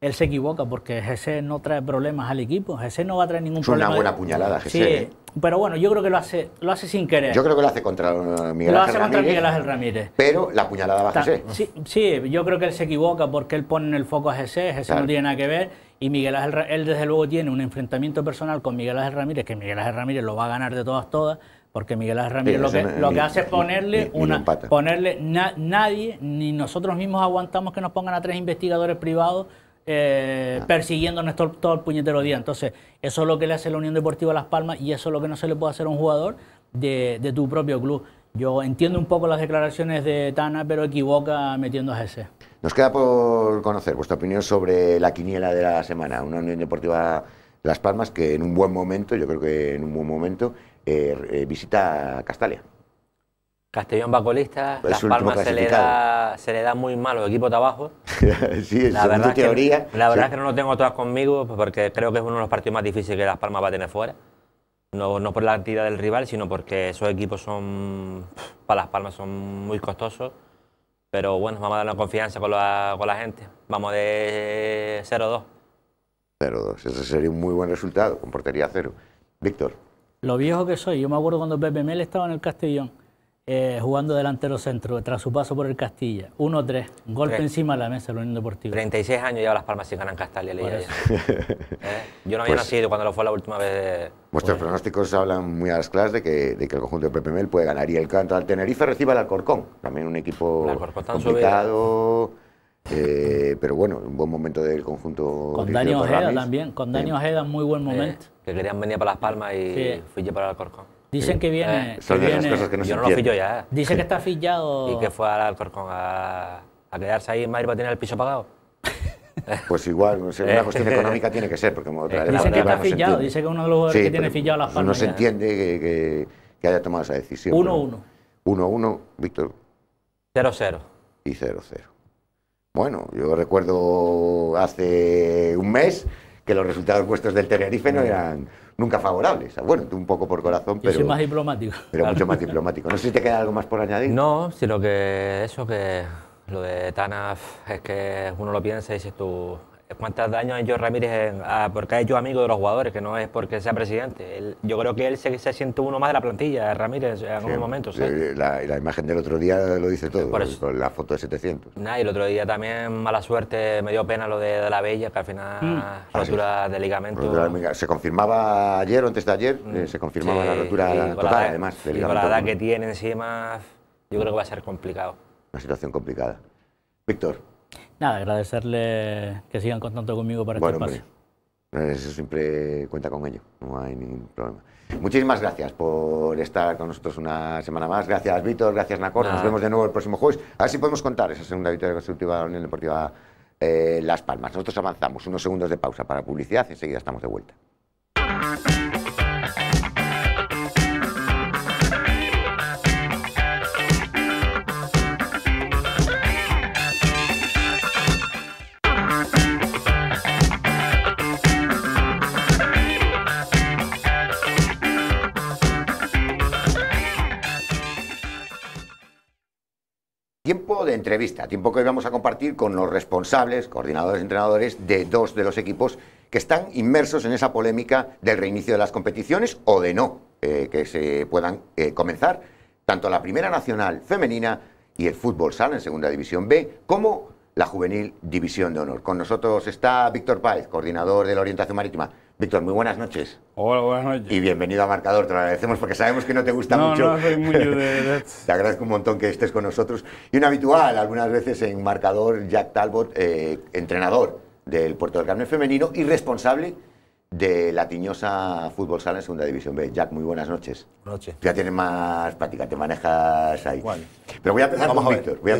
Speaker 4: él se equivoca porque Jesse no trae problemas al equipo. Jesse no va a traer ningún problema. Es una buena puñalada, Jesse. Sí, ¿eh? pero bueno, yo creo que lo hace, lo hace sin querer. Yo creo
Speaker 1: que lo hace contra uh, Miguel lo hace Contra Miguel Ángel Ramírez. Pero la puñalada va a ser. Sí,
Speaker 4: sí, yo creo que él se equivoca porque él pone en el foco a Jesse. Jesse no tiene nada que ver. Y Miguel Ángel, él desde luego tiene un enfrentamiento personal con Miguel Ángel Ramírez, que Miguel Ángel Ramírez lo va a ganar de todas, todas porque Miguel Ángel Ramírez lo, que, lo que hace es ponerle una ponerle nadie ni nosotros mismos aguantamos que nos pongan a tres investigadores privados eh, ah. persiguiéndonos todo, todo el puñetero día. Entonces, eso es lo que le hace la Unión Deportiva Las Palmas y eso es lo que no se le puede hacer a un jugador de, tu propio club. Yo entiendo un poco las declaraciones de Tana, pero equivoca metiendo a ese.
Speaker 1: Nos queda por conocer vuestra opinión sobre la quiniela de la semana. Una Unión Deportiva Las Palmas que en un buen momento, yo creo que en un buen momento, eh, eh visita Castalia.
Speaker 3: Castellón va colista,
Speaker 1: Las Palmas se le, da,
Speaker 3: se le da muy mal los equipos de abajo.
Speaker 1: *laughs* sí, la verdad teoría. la verdad es que
Speaker 3: no lo tengo todas conmigo porque creo que es uno de los partidos más difíciles que Las Palmas va a tener fuera. No, no por la actividad del rival, sino porque esos equipos son, para Las Palmas son muy costosos. Pero bueno, vamos a dar una confianza con la, con la gente. Vamos de 0-2.
Speaker 1: 0-2, ese sería un muy buen resultado, con portería cero. Víctor.
Speaker 4: Lo viejo que soy, yo me acuerdo cuando Pepe Mel estaba en el Castellón eh, jugando delantero centro tras su paso por el Castilla. 1-3, golpe encima de la mesa de la Unión Deportiva. 36
Speaker 3: años lleva Las Palmas y ganan en Castalia. *laughs* ¿Eh? Yo no había pues, nacido cuando lo fue la última vez.
Speaker 1: Vuestros pronósticos hablan muy a las claras de que, el conjunto de Pepe puede ganar. Y el canto al Tenerife recibe al Alcorcón, también un equipo complicado. Eh, pero bueno, un buen momento del conjunto. Con Dani Ojeda también,
Speaker 4: con Dani Ojeda muy buen momento. que querían venir para Las Palmas y
Speaker 3: fui yo para el Alcorcón.
Speaker 4: Dicen que viene. Ah, son que de viene, las cosas que no yo no lo pillo ya.
Speaker 3: Dice que está *laughs* fillado. Y que fue al Alcorcón a, quedarse ahí en Madrid a tener el piso pagado. *laughs*
Speaker 1: Pues igual, una cuestión *laughs* económica tiene que ser, porque como otra Dice que está no dice que uno de los que tiene fillado las palmas. No se entiende que, haya tomado esa decisión. 1-1. 1-1, Víctor. 0-0. Y 0-0. Bueno, yo recuerdo hace un mes que los resultados puestos del Tenerife no mm. eran nunca favorables. Bueno, tú un poco por corazón, pero... Yo más diplomático. Pero mucho más *laughs* diplomático. No sé si te queda algo más por añadir. No,
Speaker 3: sino que eso que lo de Tanaf es que uno lo piensa y si tú, cuántos daños ha hecho Ramírez porque ha hecho amigo de los jugadores, que no es porque sea presidente. yo creo que él se, siente uno más de la plantilla, Ramírez, en algún momento.
Speaker 1: Eh, la, imagen del otro día lo dice todo, la foto de 700.
Speaker 3: Nah, y el otro día también, mala suerte, me dio pena lo de, la Bella, que al final, mm. ah, rotura de
Speaker 1: ligamento. se confirmaba ayer o antes de ayer, mm. eh, se confirmaba la rotura total, además. Y la edad que
Speaker 3: tiene encima, yo creo que va a ser complicado.
Speaker 1: Una situación complicada. Víctor,
Speaker 4: Nada, agradecerle que sigan contando conmigo para este espacio.
Speaker 1: eso siempre cuenta con ello, no hay ningún problema. Muchísimas gracias por estar con nosotros una semana más. Gracias, Víctor. Gracias, Nacor. Nos vemos de nuevo el próximo jueves. A ver si podemos contar esa segunda victoria consecutiva de la Unión Deportiva eh, Las Palmas. Nosotros avanzamos unos segundos de pausa para publicidad. Enseguida estamos de vuelta. entrevista, tiempo que hoy vamos a compartir con los responsables, coordinadores, entrenadores de dos de los equipos que están inmersos en esa polémica del reinicio de las competiciones o de no, eh, que se puedan eh, comenzar, tanto la Primera Nacional Femenina y el Fútbol Sala en Segunda División B, como la Juvenil División de Honor. Con nosotros está Víctor Páez, coordinador de la Orientación Marítima. Víctor, muy buenas noches. Hola, buenas noches. Y bienvenido a Marcador, te lo agradecemos porque sabemos que no te gusta mucho. No, soy muy de... *laughs* te agradezco un montón que estés con nosotros. Y un habitual, algunas veces en Marcador, Jack Talbot, eh, entrenador del Puerto del Carmen femenino y responsable de la tiñosa Fútbol Sala en Segunda División B. Jack, muy buenas noches. noches. Ya tienes más práctica, te manejas ahí. ¿Cuál? Pero voy a empezar con Víctor. Voy a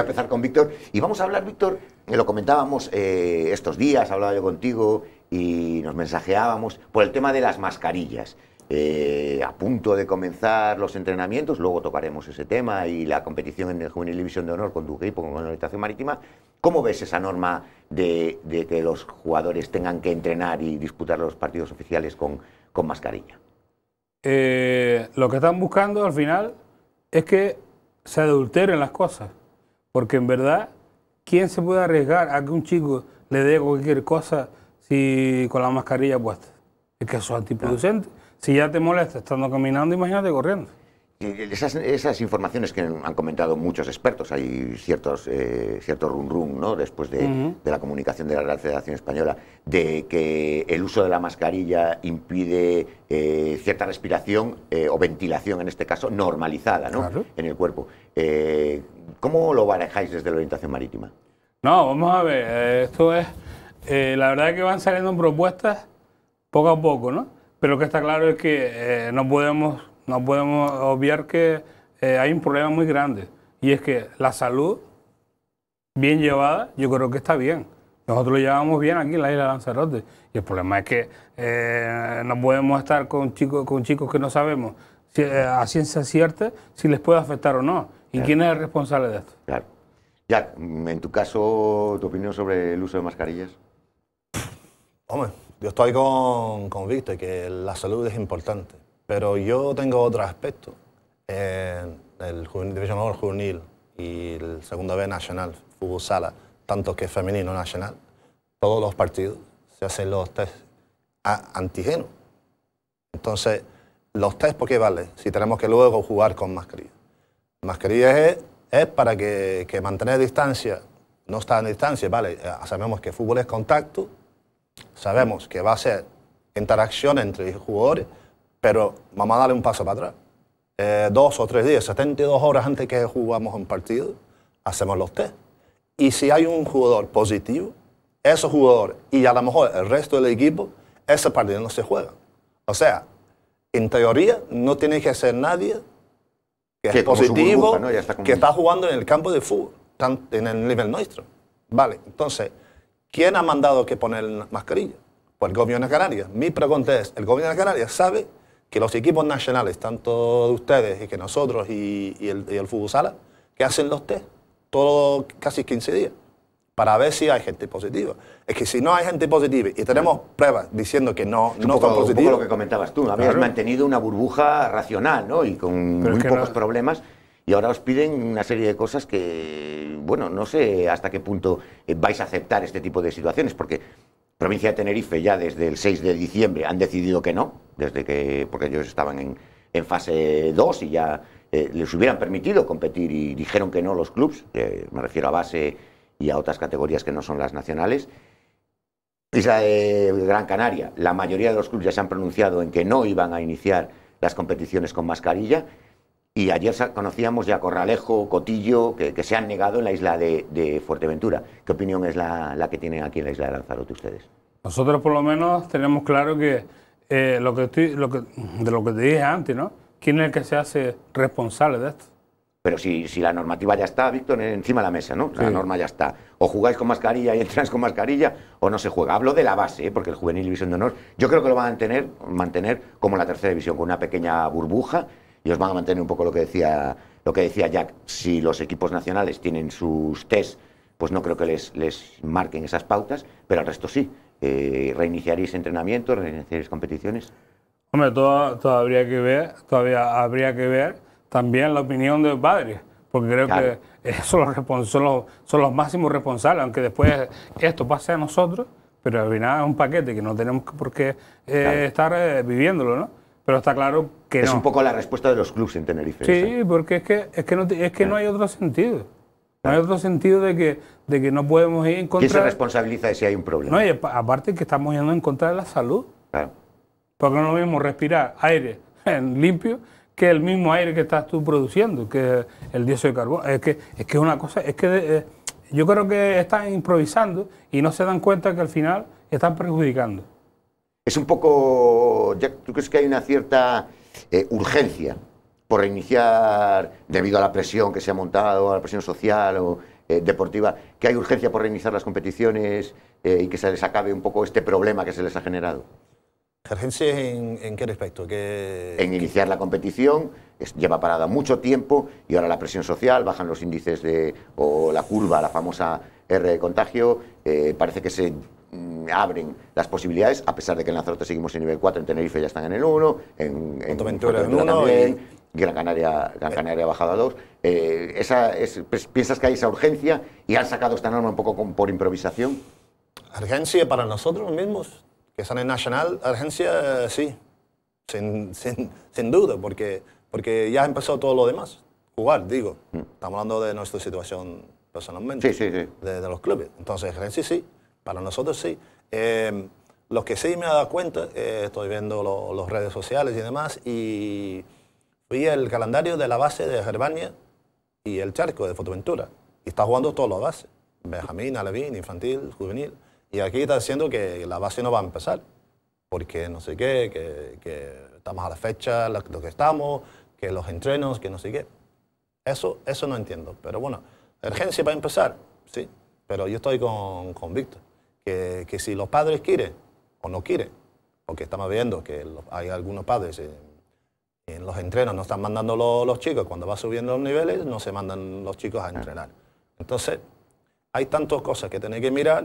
Speaker 1: empezar, con Víctor. Y vamos a hablar, Víctor, eh, lo comentábamos eh, estos días, hablaba yo contigo, y nos mensajeábamos por el tema de las mascarillas. Eh, a punto de comenzar los entrenamientos, luego tocaremos ese tema y la competición en el Juvenil División de Honor con tu equipo, con la orientación marítima. ¿Cómo ves esa norma de, que los jugadores tengan que entrenar y disputar los partidos oficiales con, mascarilla?
Speaker 5: Eh, lo que están buscando al final es que se adulteren las cosas, porque en verdad, ¿quién se puede arriesgar a que un chico le dé cualquier cosa? y con la mascarilla puesta. Es que eso es antiproducente. Si ya te molesta estando caminando, imagínate corriendo.
Speaker 1: Esas, esas, informaciones que han comentado muchos expertos, hay ciertos eh, cierto run run, ¿no? Después de, la comunicación de la Real Federación Española, de que el uso de la mascarilla impide eh, cierta respiración eh, o ventilación, en este caso, normalizada, ¿no? En el cuerpo. Eh, ¿Cómo lo manejáis desde la orientación marítima?
Speaker 5: No, vamos a ver, esto es eh, la verdad es que van saliendo propuestas poco a poco, ¿no? Pero lo que está claro es que eh, no, podemos, obviar que eh, hay un problema muy grande y es que la salud, bien llevada, yo creo que está bien. Nosotros lo llevamos bien aquí en la isla de Lanzarote. Y el problema es que no podemos estar con chicos, con chicos que no sabemos si, a ciencia cierta si les puede afectar o no. ¿Y quién es el responsable de esto?
Speaker 1: Claro. Jack, en tu caso, tu opinión sobre el uso de mascarillas.
Speaker 6: Hombre, yo estoy con, convicto de que la salud es importante, pero yo tengo otro aspecto. En eh, el juvenil, División Juvenil y el Segundo B Nacional, Fútbol Sala, tanto que femenino nacional, todos los partidos se hacen los test antígenos. Entonces, los test, ¿por qué vale? Si tenemos que luego jugar con mascarilla. Mascarilla es, es para que, mantener distancia, no estar en distancia, ¿vale? Eh, sabemos que fútbol es contacto, Sabemos que va a ser interacción entre jugadores, pero vamos a darle un paso para atrás. Eh, dos o tres días, 72 horas antes que jugamos un partido, hacemos los test. Y si hay un jugador positivo, ese jugador y a lo mejor el resto del equipo, ese partido no se juega. O sea, en teoría no tiene que ser nadie que, es positivo, que está jugando en el campo de fútbol, en el nivel nuestro. Vale, entonces, ¿Quién ha mandado que poner mascarilla? Pues el gobierno de Canarias. Mi pregunta es, ¿el gobierno de Canarias sabe que los equipos nacionales, tanto de ustedes y que nosotros y, el, y fútbol sala, que hacen los test todo, casi 15 días? para ver si hay gente positiva. Es que si no hay gente positiva y tenemos pruebas diciendo que no, no son positivos... Un lo que
Speaker 1: comentabas tú, habías mantenido una burbuja racional ¿no? y con muy pocos problemas y ahora os piden una serie de cosas que, bueno, no sé hasta qué punto eh, vais a aceptar este tipo de situaciones, porque provincia de Tenerife ya desde el 6 de diciembre han decidido que no, desde que, porque ellos estaban en, fase 2 y ya eh, les hubieran permitido competir y dijeron que no los clubes, me refiero a base y a otras categorías que no son las nacionales. Isla de eh, Gran Canaria, la mayoría de los clubes ya se han pronunciado en que no iban a iniciar las competiciones con mascarilla y ayer conocíamos ya Corralejo, Cotillo, que, se han negado en la isla de, Fuerteventura. ¿Qué opinión es la, que tienen aquí en la isla de Lanzarote ustedes?
Speaker 5: Nosotros por lo menos tenemos claro que, eh, lo que, de lo que te dije antes, ¿no? ¿Quién es el que se hace responsable de esto?
Speaker 1: Pero si, si la normativa ya está, Víctor, encima de la mesa, ¿no? La norma ya está. O jugáis con mascarilla y entráis con mascarilla, o no se juega. Hablo de la base, ¿eh? porque el Juvenil División de Honor, yo creo que lo van a mantener, mantener como la tercera división, con una pequeña burbuja y os van a mantener un poco lo que decía, lo que decía Jack. Si los equipos nacionales tienen sus test, pues no creo que les, marquen esas pautas, pero al resto sí. Eh, ¿Reiniciaréis entrenamientos? ¿Reiniciaréis competiciones?
Speaker 5: Hombre, todavía habría que ver también la opinión de los padres, porque creo que eh, *laughs* son, los, son los máximos responsables, aunque después esto pase a nosotros, pero al final es un paquete que no tenemos por qué eh, estar viviéndolo, ¿no? Pero está claro que es un
Speaker 1: poco la respuesta de los clubes en Tenerife. Sí,
Speaker 5: ¿eh? porque es que, es que, no, es que no hay otro sentido. No hay otro sentido de que, de que no podemos ir en contra. ¿Quién se
Speaker 1: responsabiliza de si hay un problema?
Speaker 5: No, aparte que estamos yendo en contra de la salud. Porque no es respirar aire *laughs* limpio que el mismo aire que estás tú produciendo, que el dióxido de carbono. Es que es que una cosa, es que eh, yo creo que están improvisando y no se dan cuenta que al final están perjudicando.
Speaker 1: Es un poco, ¿tú crees que hay una cierta eh, urgencia por reiniciar, debido a la presión que se ha montado, a la presión social o eh, deportiva, que hay urgencia por reiniciar las competiciones eh, y que se les acabe un poco este problema que se les ha generado?
Speaker 6: en, qué respecto?
Speaker 1: En iniciar la competición, lleva parada mucho tiempo y ahora la presión social, bajan los índices de, o la curva, la famosa R de contagio, eh, parece que se mm, abren las posibilidades, a pesar de que en Lanzarote seguimos en nivel 4, en Tenerife ya están en el 1, en, en y... Gran Canaria, Gran eh. Canaria ha bajado a 2. Eh, pues, ¿Piensas que hay esa urgencia y han sacado esta norma un poco por improvisación?
Speaker 6: ¿Urgencia para nosotros mismos? que son en Nacional, agencia eh, sí, sin, duda, porque, porque ya empezó todo lo demás. Jugar, digo. Mm. Estamos hablando de nuestra situación personalmente, De, los clubes. Entonces, Argencia sí, para nosotros sí. Eh, lo que sí me he dado cuenta, eh, estoy viendo las redes sociales y demás, y vi el calendario de la base de Germania y el charco de Fotoventura, Y está jugando todos los bases. Benjamín, Alevín, Infantil, Juvenil. Y aquí está diciendo que la base no va a empezar, porque no sé qué, que, estamos a la fecha, lo, que estamos, que los entrenos, que no sé qué. Eso, eso no entiendo. Pero bueno, la urgencia va a empezar, sí. Pero yo estoy con, con que, que, si los padres quieren o no quieren, porque estamos viendo que hay algunos padres en, los entrenos no están mandando los, los chicos, cuando va subiendo los niveles no se mandan los chicos a entrenar. Entonces, hay tantas cosas que tener que mirar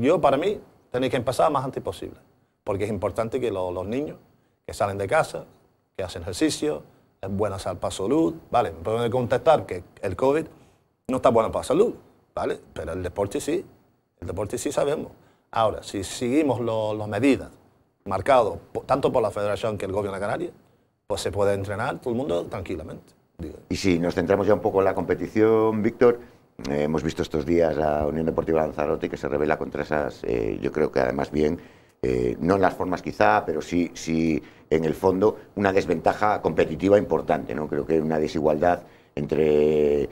Speaker 6: yo, para mí, tenéis que empezar más antes posible, porque es importante que los niños que salen de casa, que hacen ejercicio, es buena sal para salud, ¿vale? Me pueden contestar que el COVID no está bueno para la salud, ¿vale? Pero el deporte sí, el deporte sí sabemos. Ahora, si seguimos las medidas marcadas tanto por la Federación que el Gobierno de Canarias, pues se puede entrenar todo el mundo tranquilamente.
Speaker 1: Y si nos centramos ya un poco en la competición, Víctor, eh, hemos visto estos días la Unión Deportiva Lanzarote que se revela contra esas, eh, yo creo que además bien, eh, no en las formas quizá, pero sí, sí en el fondo, una desventaja competitiva importante. ¿no? Creo que una desigualdad entre,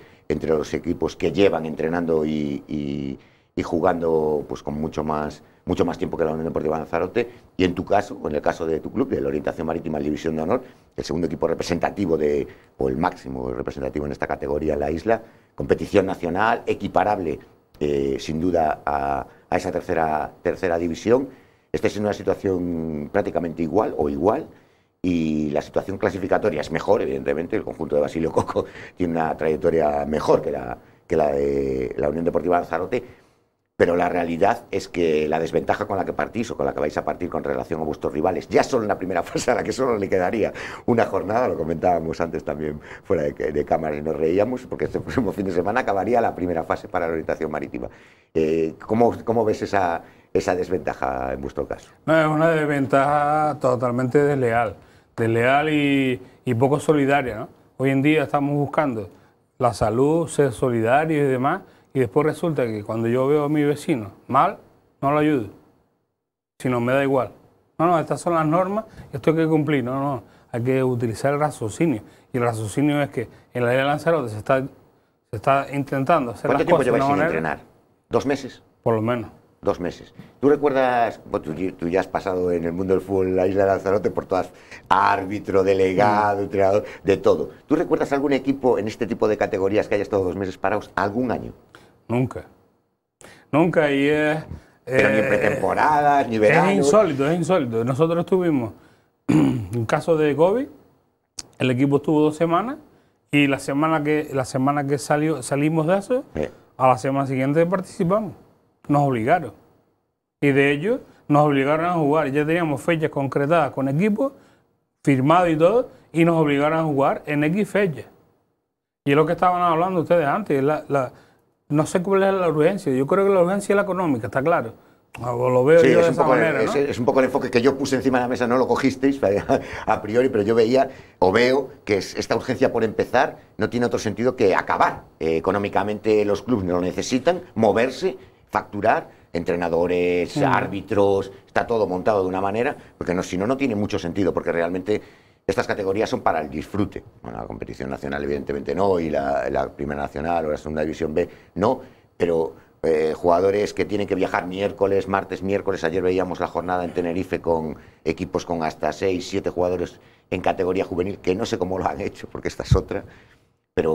Speaker 1: los equipos que llevan entrenando y, y, jugando pues, con mucho más, mucho más tiempo que la Unión Deportiva Lanzarote, y en tu caso, en el caso de tu club, de la Orientación Marítima División de Honor, el segundo equipo representativo de, o el máximo representativo en esta categoría en la isla, competición nacional, equiparable eh, sin duda a, esa tercera, tercera división. Esta es una situación prácticamente igual o igual y la situación clasificatoria es mejor, evidentemente, el conjunto de Basilio Coco *laughs* tiene una trayectoria mejor que la, que la de la Unión Deportiva Lanzarote pero la realidad es que la desventaja con la que partís o con la que vais a partir con relación a vuestros rivales, ya solo en la primera *laughs* fase a la que solo le quedaría una jornada, lo comentábamos antes también fuera de, cámara y nos reíamos, porque este próximo fin de semana acabaría la primera fase para la orientación marítima. Eh, ¿cómo, ves esa, desventaja en vuestro caso?
Speaker 5: No, es una desventaja totalmente desleal, desleal y, poco solidaria. Hoy en día estamos buscando la salud, ser solidarios y demás, y después resulta que cuando yo veo a mi vecino mal, no lo ayudo, sino me da igual. No, no, estas son las normas, esto hay que cumplir. No, no, hay que utilizar el raciocinio. Y el raciocinio es que en la isla de Lanzarote se está, se está intentando hacer ¿Cuánto las tiempo cosas lleváis entrenar?
Speaker 1: ¿Dos meses? Por lo menos. Dos meses. ¿Tú recuerdas, tú, ya has pasado en el mundo del fútbol ...en la isla de Lanzarote por todas, árbitro, delegado, mm. entrenador, de todo. ¿Tú recuerdas algún equipo en este tipo de categorías que haya estado dos meses parados algún año?
Speaker 5: Nunca. Nunca y es...
Speaker 1: ni eh, pretemporada, ni verano. Es insólito,
Speaker 5: es insólito. Nosotros tuvimos *clears throat* un caso de COVID, el equipo estuvo dos semanas y la semana que, la semana que salió, salimos de eso, a la semana siguiente participamos. Nos obligaron. Y de ello nos obligaron a jugar. Ya teníamos fechas concretadas con equipo firmado y todo, y nos obligaron a jugar en X fechas. Y es lo que estaban hablando ustedes antes, la, la no sé cuál es la urgencia. Yo creo que la urgencia es la económica, está claro. Ah, pues lo veo de esa manera. es,
Speaker 1: un poco el enfoque que yo puse encima de la mesa, no lo cogisteis *laughs* a priori, pero yo veía o veo que esta urgencia por empezar no tiene otro sentido que acabar. Eh, económicamente los clubes no lo necesitan, moverse, facturar, entrenadores, mm. árbitros, está todo montado de una manera, porque si no, no tiene mucho sentido, porque realmente estas categorías son para el disfrute. la competición nacional evidentemente no, y la, primera nacional o la segunda división B no, pero eh, jugadores que tienen que viajar miércoles, martes, miércoles. Ayer veíamos la jornada en Tenerife con equipos con hasta seis, siete jugadores en categoría juvenil, que no sé cómo lo han hecho, porque esta es otra pero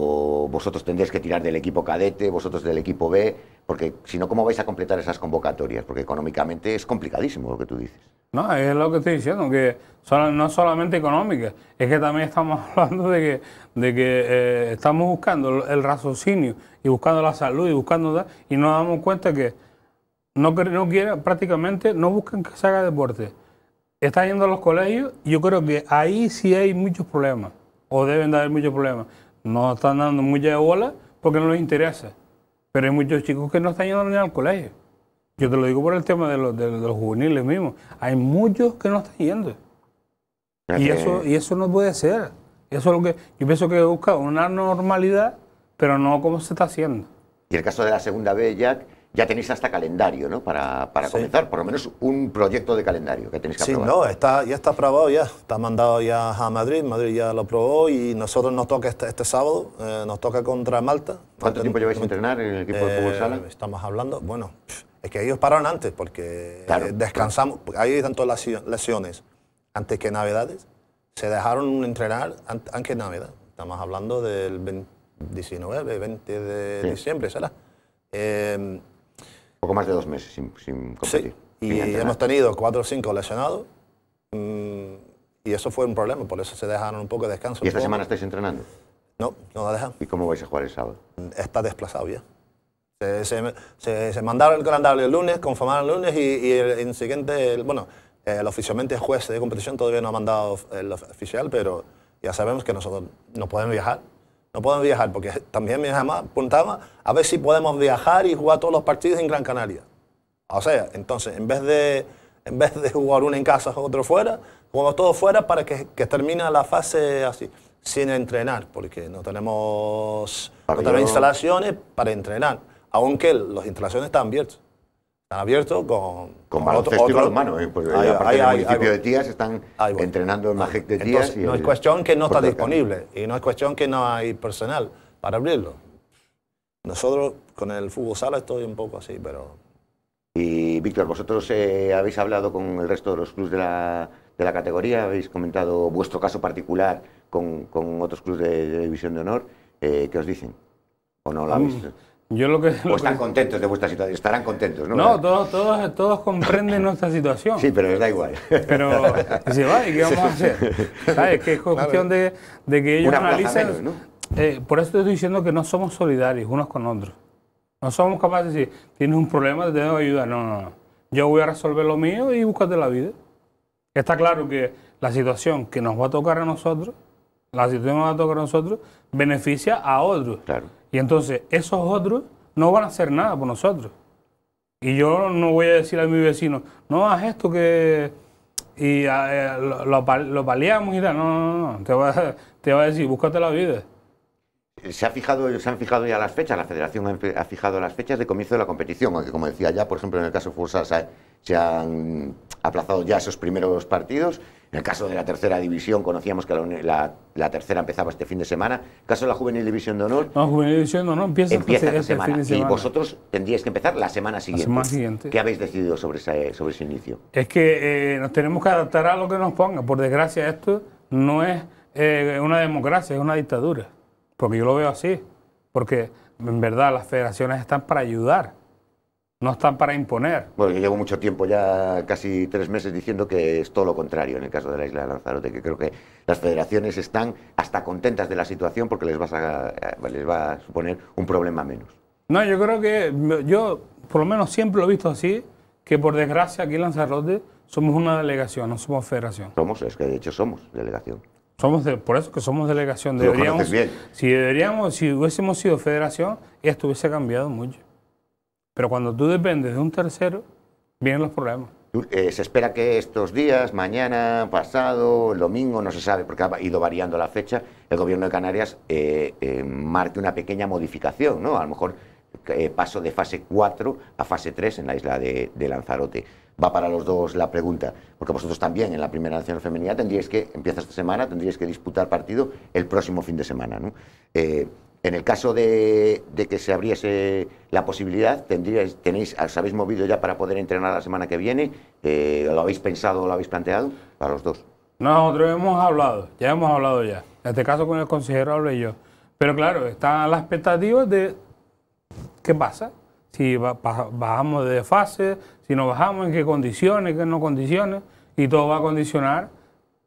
Speaker 1: vosotros tendréis que tirar del equipo cadete, vosotros del equipo B, porque si no, ¿cómo vais a completar esas convocatorias? Porque económicamente es complicadísimo lo que tú dices.
Speaker 5: No, es lo que estoy diciendo, que no solamente económica, es que también estamos *laughs* hablando de que, eh, estamos buscando el raciocinio y buscando la salud y buscando y nos damos cuenta que no, no prácticamente no buscan que se haga deporte. Está yendo a los colegios y yo creo que ahí sí hay muchos problemas, o deben de haber muchos problemas. No están dando mucha bola porque no les interesa. Pero hay muchos chicos que no están yendo ni al colegio. Yo te lo digo por el tema de los, juveniles mismos. Hay muchos que no están yendo. Y eso, y eso no puede ser. Eso es lo que yo pienso que busca una normalidad, pero no como se está haciendo.
Speaker 1: Y el caso de la segunda vez Jack, ya tenéis hasta calendario, ¿no? Para, para comenzar, por lo menos un proyecto de calendario que tenéis que sí, Sí, no,
Speaker 6: está, ya está aprobado ya, está mandado ya a Madrid, Madrid ya lo aprobó y nosotros nos toca este, este sábado, eh, nos toca contra Malta.
Speaker 1: ¿Cuánto tiempo lleváis a entrenar en el equipo de fútbol sala? Eh,
Speaker 6: estamos hablando, bueno, es que ellos pararon antes porque eh, descansamos, ahí descansamos, hay tantas lesiones antes que Navidades, se dejaron entrenar antes que Navidad, estamos hablando del 19, 20 de diciembre, ¿será?
Speaker 1: poco más de dos meses sin, competir. Sí, y hemos
Speaker 6: tenido cuatro o cinco lesionados. Mm, y eso fue un problema, por eso se dejaron un poco de descanso. ¿Y esta semana
Speaker 1: estáis entrenando? No, no la dejan. ¿Y cómo vais a jugar el sábado? Mm,
Speaker 6: está desplazado ya. Se, se, mandaron el calendario el lunes, confirmaron el lunes y, el, siguiente, bueno, eh, el oficialmente juez de competición todavía no ha mandado el oficial, pero ya sabemos que nosotros no podemos viajar no podemos viajar, porque también me mamá apuntaba a ver si podemos viajar y jugar todos los partidos en Gran Canaria. O sea, entonces, en vez de, en vez de jugar uno en casa, otro fuera, jugamos todos fuera para que, que termine la fase así, sin entrenar, porque no tenemos, no tenemos instalaciones para entrenar, aunque las instalaciones están abiertas. Abierto con... Con baloncesto y balonmano. Eh, aparte del municipio de Tías
Speaker 1: están entrenando el Magic de Tías. no es cuestión que no está disponible
Speaker 6: y no es cuestión que no hay personal para abrirlo. Nosotros con el fútbol sala estoy un poco así, pero...
Speaker 1: Y Víctor, vosotros eh, habéis hablado con el resto de los clubes de la, categoría, habéis comentado vuestro caso particular con, otros clubes de, división de honor, eh, ¿qué os dicen? ¿O no lo habéis...? visto? Mm lo que, o están contentos de vuestra situación, estarán contentos, ¿no? No,
Speaker 5: todos, todos, comprenden nuestra situación. Sí, pero les da igual. Pero *laughs* ¿qué vamos a hacer? ¿Sabes? Que es cuestión de, que ellos analicen. Eh, por eso te estoy diciendo que no somos solidarios unos con otros. No somos capaces de decir, tienes un problema, te tengo que ayudar. No, no, no. Yo voy a resolver lo mío y búscate la vida. Está claro que la situación que nos va a tocar a nosotros, la situación que nos va a tocar a nosotros, beneficia a otros. Claro. Y entonces esos otros no van a hacer nada por nosotros. Y yo no voy a decir a mi vecino, no hagas esto que... Y eh, eh, lo, lo, paliamos y tal. No, no, no. Te va, *laughs* te va a decir, búscate la vida.
Speaker 1: Se, ha fijado, se han fijado ya las fechas, la federación ha fijado las fechas de comienzo de la competición, aunque como decía ya, por ejemplo, en el caso de se, han aplazado ya esos primeros partidos. En el caso de la tercera división, conocíamos que la, tercera empezaba este fin de semana. En el caso de la Juvenil División de Honor.
Speaker 5: La Juvenil División de Honor empieza, este, este fin de semana. Y vosotros
Speaker 1: tendríais que empezar la semana siguiente. La semana siguiente. ¿Qué habéis decidido sobre ese, sobre ese inicio?
Speaker 5: Es que eh, nos tenemos que adaptar a lo que nos ponga. Por desgracia, esto no es eh, una democracia, es una dictadura. Porque yo lo veo así. Porque en verdad las federaciones están para ayudar. No están para imponer.
Speaker 1: Bueno, yo llevo mucho tiempo, ya casi tres meses, diciendo que es todo lo contrario en el caso de la isla de Lanzarote, que creo que las federaciones están hasta contentas de la situación porque les, a, les va a suponer un problema menos.
Speaker 5: No, yo creo que yo, por lo menos siempre lo he visto así, que por desgracia aquí en Lanzarote somos una delegación, no somos federación.
Speaker 1: Somos, es que de hecho somos delegación.
Speaker 5: Somos por eso que somos delegación. Si deberíamos, si hubiésemos sido federación, esto hubiese cambiado mucho. Pero cuando tú dependes de un tercero, vienen los problemas.
Speaker 1: Eh, se espera que estos días, mañana, pasado, el domingo, no se sabe, porque ha ido variando la fecha, el gobierno de Canarias eh, eh, marque una pequeña modificación, ¿no? A lo mejor paso de fase 4 a fase 3 en la isla de Lanzarote va para los dos la pregunta, porque vosotros también en la Primera Nacional Femenina tendríais que, empieza esta semana, tendríais que disputar partido el próximo fin de semana. ¿no? Eh, en el caso de, que se abriese la posibilidad, tendríais, tenéis, ¿os habéis movido ya para poder entrenar la semana que viene? Eh, ¿Lo habéis pensado, lo habéis planteado? Para los dos.
Speaker 5: Nosotros hemos hablado, ya hemos hablado ya. En este caso con el consejero hablé yo. Pero claro, están las expectativas de qué pasa. Si bajamos de fase, si nos bajamos, en qué condiciones, qué no condiciones, y todo va a condicionar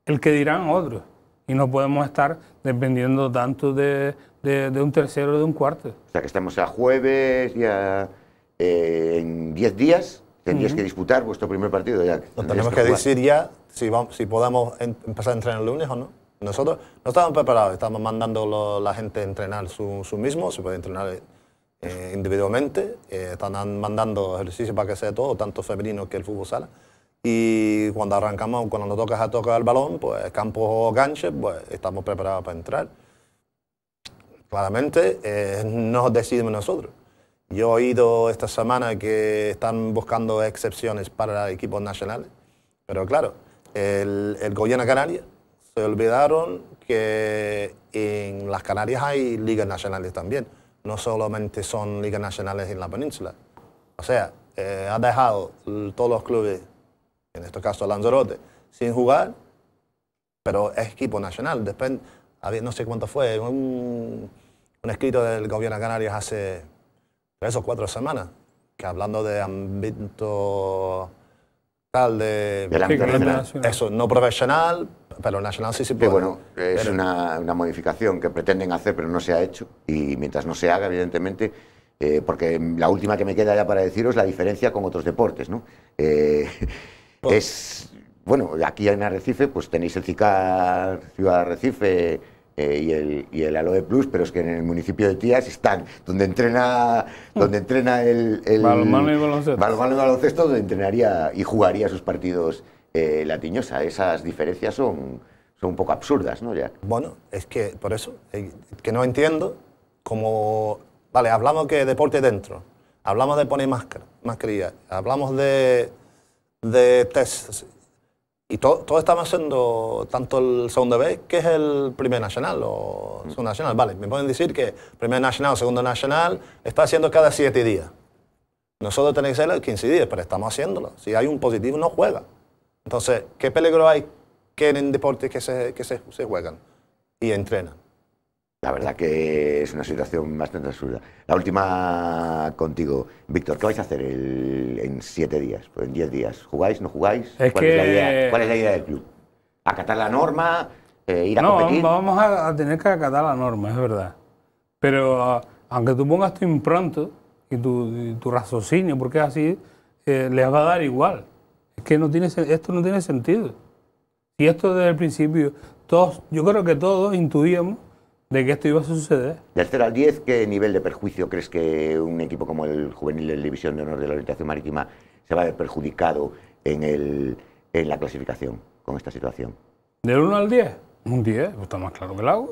Speaker 5: el que dirán otros. Y no podemos estar dependiendo tanto de, un tercero o de un cuarto. O
Speaker 1: sea, que estamos a jueves, ya eh, en 10 días, tendrías que disputar vuestro primer partido. Ya, no tenemos que, decir ya
Speaker 6: si, vamos, si podamos empezar a entrenar el lunes o no. Nosotros no estamos preparados, estamos mandando a la gente a entrenar su, su mismo, se puede entrenar eh, individualmente, eh, están mandando ejercicios para que sea todo, tanto femenino que el fútbol sala. Y cuando arrancamos, cuando nos toca a tocar el balón, pues campo o gancho, pues estamos preparados para entrar. Claramente eh, no decidimos nosotros. Yo he oído esta semana que están buscando excepciones para equipos nacionales, pero claro, el, el canaria se olvidaron que en las Canarias hay ligas nacionales también no solamente son ligas nacionales en la península. O sea, eh, ha dejado todos los clubes, en este caso Lanzarote, sin jugar, pero es equipo nacional. Depende, no sé cuánto fue, un, escrito del gobierno de Canarias hace tres o cuatro semanas, que hablando de ámbito de, Eso, no profesional, pero nacional
Speaker 1: sí Sí, bueno, es una, modificación que pretenden hacer, pero no se ha hecho. Y mientras no se haga, evidentemente, eh, porque la última que me queda ya para deciros la diferencia con otros deportes, eh, *laughs* pues es, bueno, aquí en Arrecife, pues tenéis el CICAR Ciudad Arrecife eh, y, el, y el Aloe Plus, pero es que en el municipio de Tías están, donde entrena, donde entrena el, el y baloncesto, y baloncesto, donde entrenaría y jugaría sus partidos eh, la Esas diferencias son, son un poco absurdas, ¿no,
Speaker 6: Bueno, es que por eso, eh, que no entiendo como... Vale, hablamos que deporte dentro, hablamos de poner máscara, mascarilla, hablamos de, de test y todo, todo estamos haciendo tanto el segundo B, que es el primer nacional o mm. segundo nacional. Vale, me pueden decir que primer nacional o segundo nacional está haciendo cada siete días. Nosotros tenemos que hacerlo 15 días, pero estamos haciéndolo. Si hay un positivo, no juega. Entonces, ¿qué peligro hay que en deportes que que se juegan
Speaker 1: y entrenan? La verdad que es una situación bastante absurda. La última contigo, Víctor, ¿qué vais a hacer el, en siete días? Pues en diez días. ¿Jugáis? ¿No jugáis? ¿Cuál, es la idea, ¿Cuál es la idea del club? ¿Acatar la norma? Eh, ¿Ir a no, competir? vamos
Speaker 5: a, tener que acatar la norma, es verdad. Pero ah, aunque tú pongas tu impronto y tu, y raciocinio, porque es así, eh, les va a dar igual. Es que no tiene, esto no tiene sentido. Y esto desde el principio, todos, yo creo que todos intuíamos de que esto iba a suceder.
Speaker 1: Del 0 al 10, ¿qué nivel de perjuicio crees que un equipo como el Juvenil de División de Honor de la Orientación Marítima se va a ver perjudicado en, el, la clasificación con esta situación?
Speaker 5: ¿Del 1 al 10? Un 10, pues, está más claro que el agua.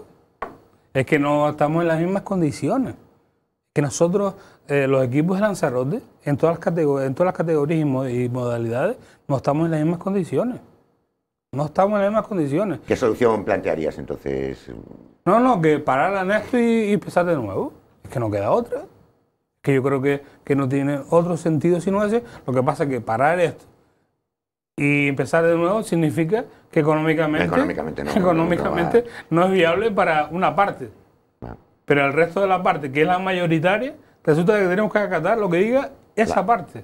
Speaker 5: Es que no estamos en las mismas condiciones. Que nosotros, eh, los equipos de Lanzarote, en todas las, en todas las categorías y modalidades, no estamos en las mismas condiciones no estamos en las mismas condiciones.
Speaker 1: ¿Qué solución plantearías entonces?
Speaker 5: No, no, que parar esto y, empezar de nuevo. Es que no queda otra. Que yo creo que, no tiene otro sentido si sino eso. Lo que pasa es que parar esto y empezar de nuevo significa que económicamente, económicamente, no, es viable para una parte. Pero el resto de la parte, que es la mayoritaria, resulta que tenemos que acatar lo que diga esa parte.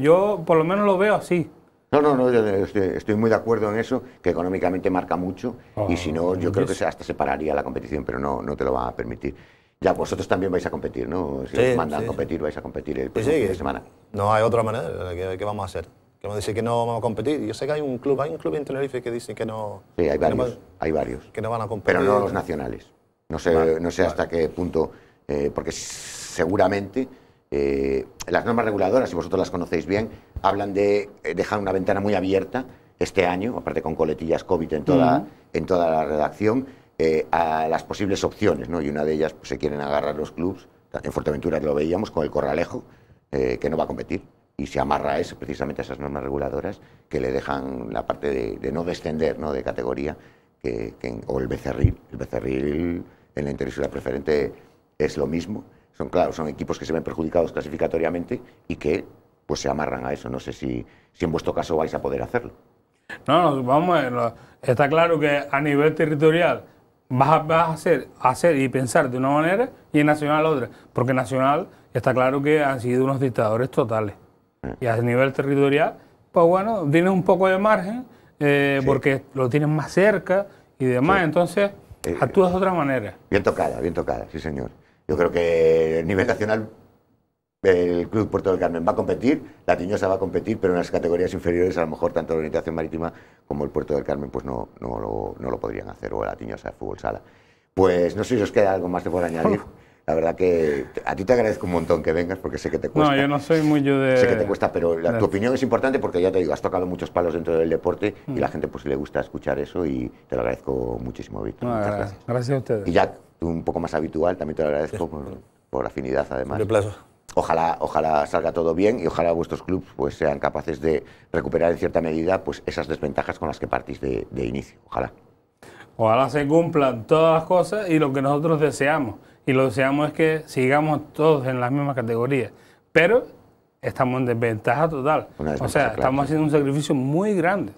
Speaker 5: yo por lo
Speaker 1: menos lo veo así. No, no, no, estoy, muy de acuerdo en eso, que económicamente marca mucho y ah, si no, yo creo que hasta se pararía la competición, pero no, no te lo va a permitir. Ya, vosotros también vais a competir, ¿no? Si os mandan a competir, vais a competir el próximo fin de semana. No hay otra
Speaker 6: manera, ¿qué, vamos a hacer? Que vamos a decir que no vamos a competir. Yo sé que hay un club, hay un club en Tenerife que dice que no...
Speaker 1: Sí, hay varios, hay varios. Que
Speaker 6: no van a competir. Pero no los
Speaker 1: nacionales. No sé, no sé hasta qué punto, eh, porque seguramente eh, las normas reguladoras, si vosotros las conocéis bien, hablan de eh, dejar una ventana muy abierta este año, aparte con coletillas COVID en toda, en toda la redacción, eh, a las posibles opciones, ¿no? Y una de ellas pues, se quieren agarrar los clubs. En Fuerteventura lo veíamos con el Corralejo, que no va a competir. Y se amarra a eso, precisamente a esas normas reguladoras que le dejan la parte de, no descender ¿no? de categoría, que, o el becerril. El becerril en la la preferente es lo mismo son, claro, son equipos que se ven perjudicados clasificatoriamente y que pues se amarran a eso. No sé si, si en vuestro caso vais a poder hacerlo.
Speaker 5: No, no vamos, a está claro que a nivel territorial vas a, hacer, hacer, y pensar de una manera y en Nacional otra, porque Nacional está claro que han sido unos dictadores totales. Mm. Y a nivel territorial, pues bueno, tienes un poco de margen eh, porque lo tienes más cerca y demás, entonces eh, actúas de otra manera.
Speaker 1: Bien tocada, bien tocada, sí señor. Yo creo que a nivel nacional el Club Puerto del Carmen va a competir, la Tiñosa va a competir, pero en las categorías inferiores a lo mejor tanto la Orientación Marítima como el Puerto del Carmen pues no, lo, no lo podrían hacer, o la Tiñosa de Fútbol Sala. Pues no sé si os queda algo más que por añadir. *laughs* La verdad que a ti te agradezco un montón que vengas porque sé que te cuesta. No,
Speaker 5: yo no soy muy yo de... Sé que te cuesta, pero
Speaker 1: tu opinión es importante porque ya te digo, has tocado muchos palos dentro del deporte y y la mm. gente pues le gusta escuchar eso y te lo agradezco muchísimo, Víctor.
Speaker 5: Muchas gracias. gracias. a ustedes. Y
Speaker 1: ya un poco más habitual, también te lo agradezco por, la afinidad además. De plazo. Ojalá, ojalá salga todo bien y ojalá vuestros clubes pues, sean capaces de recuperar en cierta medida pues, esas desventajas con las que partís de, de inicio. Ojalá.
Speaker 5: Ojalá se cumplan todas las cosas y lo que nosotros deseamos y lo deseamos es que sigamos todos en las mismas categorías. Pero estamos en desventaja total. o sea, estamos haciendo un sacrificio muy grande.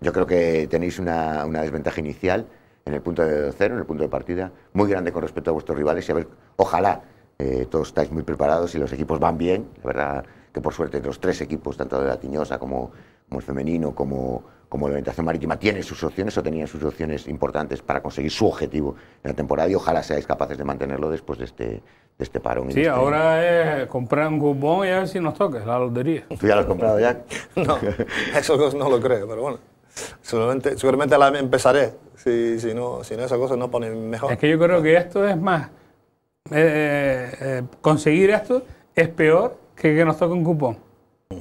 Speaker 1: Yo creo que tenéis una, desventaja inicial en el punto de cero, en el punto de partida, muy grande con respecto a vuestros rivales y a ver, ojalá eh, todos estáis muy preparados y los equipos van bien, la verdad que por suerte los tres equipos, tanto de la Tiñosa como, como el femenino, como, como la orientación marítima tiene sus opciones o tenía sus opciones importantes para conseguir su objetivo en la temporada y ojalá seáis capaces de mantenerlo después de este, de este parón.
Speaker 6: Sí, este
Speaker 5: ahora es comprar un cupón y a ver si nos toca, la lotería. ¿Tú ya lo has comprado,
Speaker 1: ya?
Speaker 6: *laughs* no, eso no lo creo, pero bueno. Seguramente, seguramente la empezaré, si, no, si no esa cosa no pone mejor. Es
Speaker 5: que yo creo que esto es más, eh, eh, eh, conseguir esto es peor que que nos toque un cupón.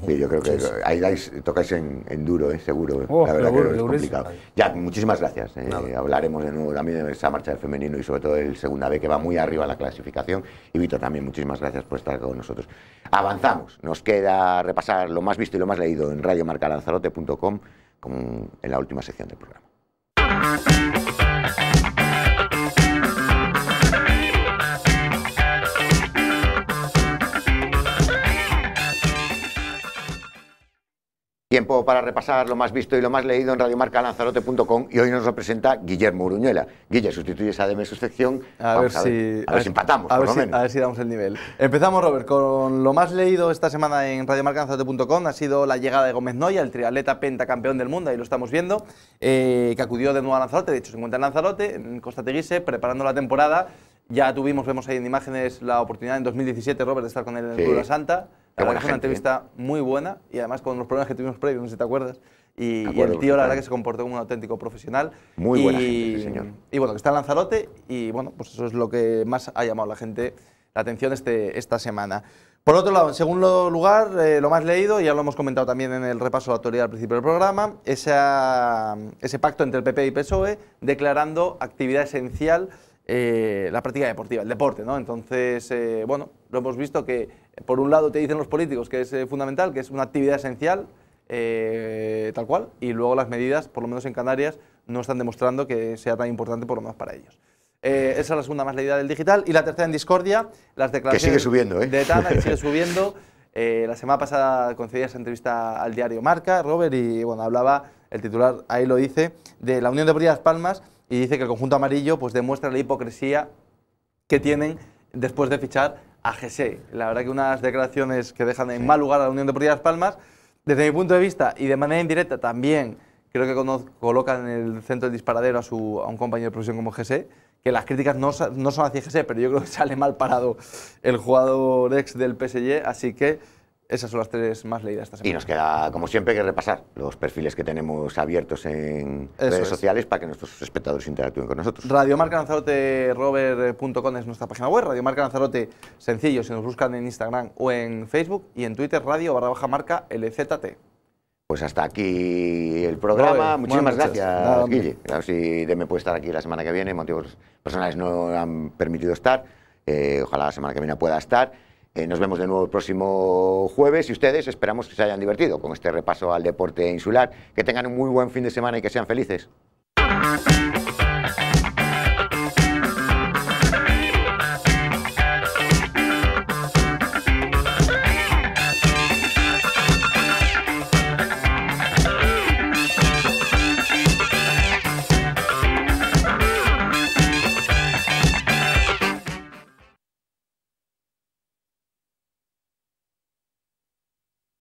Speaker 5: Sí, yo creo que ahí
Speaker 1: tocáis en, duro, ¿eh? seguro. Oh, la verdad que es Ya, muchísimas gracias. ¿eh? Hablaremos de nuevo también de esa marcha del femenino y sobre todo el segunda B que va muy arriba en la clasificación. Y Víctor también, muchísimas gracias por estar con nosotros. Avanzamos. Nos queda repasar lo más visto y lo más leído en radiomarcalanzarote.com en la última sección del programa. Tiempo para repasar lo más visto y lo más leído en lanzarote.com y hoy nos lo presenta Guillermo Uruñuela. Guillermo, sustituyes a DM su sección. A ver, si, a ver, si empatamos, a ver, por si, lo menos.
Speaker 2: a ver si damos el nivel. Empezamos, Robert, con lo más leído esta semana en lanzarote.com. Ha sido la llegada de Gómez Noya, el triatleta pentacampeón del mundo, ahí lo estamos viendo, eh, que acudió de nuevo a Lanzarote. De hecho, se encuentra en Lanzarote, en Costa Teguise, preparando la temporada. Ya tuvimos, vemos ahí en imágenes, la oportunidad en 2017, Robert, de estar con él en el Club de la Santa. fue una ¿eh? entrevista muy buena y además con los problemas que tuvimos previos, no sé si te acuerdas. Y, el tío, la verdad, que se comportó como un auténtico profesional. Muy buena gente, señor. Y bueno, que está en Lanzarote y bueno, pues eso es lo que más ha llamado la gente la atención este, esta semana. Por otro lado, en segundo lugar, eh, lo más leído, ya lo hemos comentado también en el repaso de la autoridad al principio del programa, esa, ese pacto entre el PP y PSOE declarando actividad esencial eh, la práctica deportiva, el deporte, ¿no? Entonces, eh, bueno, lo hemos visto que por un lado te dicen los políticos que es eh, fundamental, que es una actividad esencial, tal cual, y luego las medidas, por lo menos en Canarias, no están demostrando que sea tan importante por lo menos para ellos. esa es la segunda más leída del digital. Y la tercera en discordia, las declaraciones que sigue subiendo, ¿eh? de Tana, que sigue *laughs* subiendo. la semana pasada concedía esa entrevista al diario Marca, Robert, y bueno, hablaba, el titular ahí lo dice, de la Unión de Las Palmas, y dice que el conjunto amarillo pues, demuestra la hipocresía que tienen después de fichar a GSE La verdad que unas declaraciones que dejan en mal lugar a la Unión de Las Palmas. Desde mi punto de vista y de manera indirecta también creo que colocan en el centro del disparadero a, su, a un compañero de profesión como GSE que las críticas no, son hacia GSE pero yo creo que sale mal parado el jugador ex del PSG, así que esas son las tres más leídas esta
Speaker 1: semana. Y nos queda, como siempre, que repasar los perfiles que tenemos abiertos en redes sociales para que nuestros espectadores interactúen con nosotros.
Speaker 2: Radio Marca Lanzarote, rover.com es nuestra página web. Radio Marca Lanzarote, sencillo, si nos buscan en Instagram o en Facebook. Y en Twitter, radio barra baja marca LZT.
Speaker 1: Pues hasta aquí el programa. Muchísimas gracias, Guille. Claro, si Deme puede estar aquí la semana que viene. Motivos personales no han permitido estar. Eh, ojalá la semana que viene pueda estar. Eh, nos vemos de nuevo el próximo jueves y ustedes esperamos que se hayan divertido con este repaso al deporte insular. Que tengan un muy buen fin de semana y que sean felices.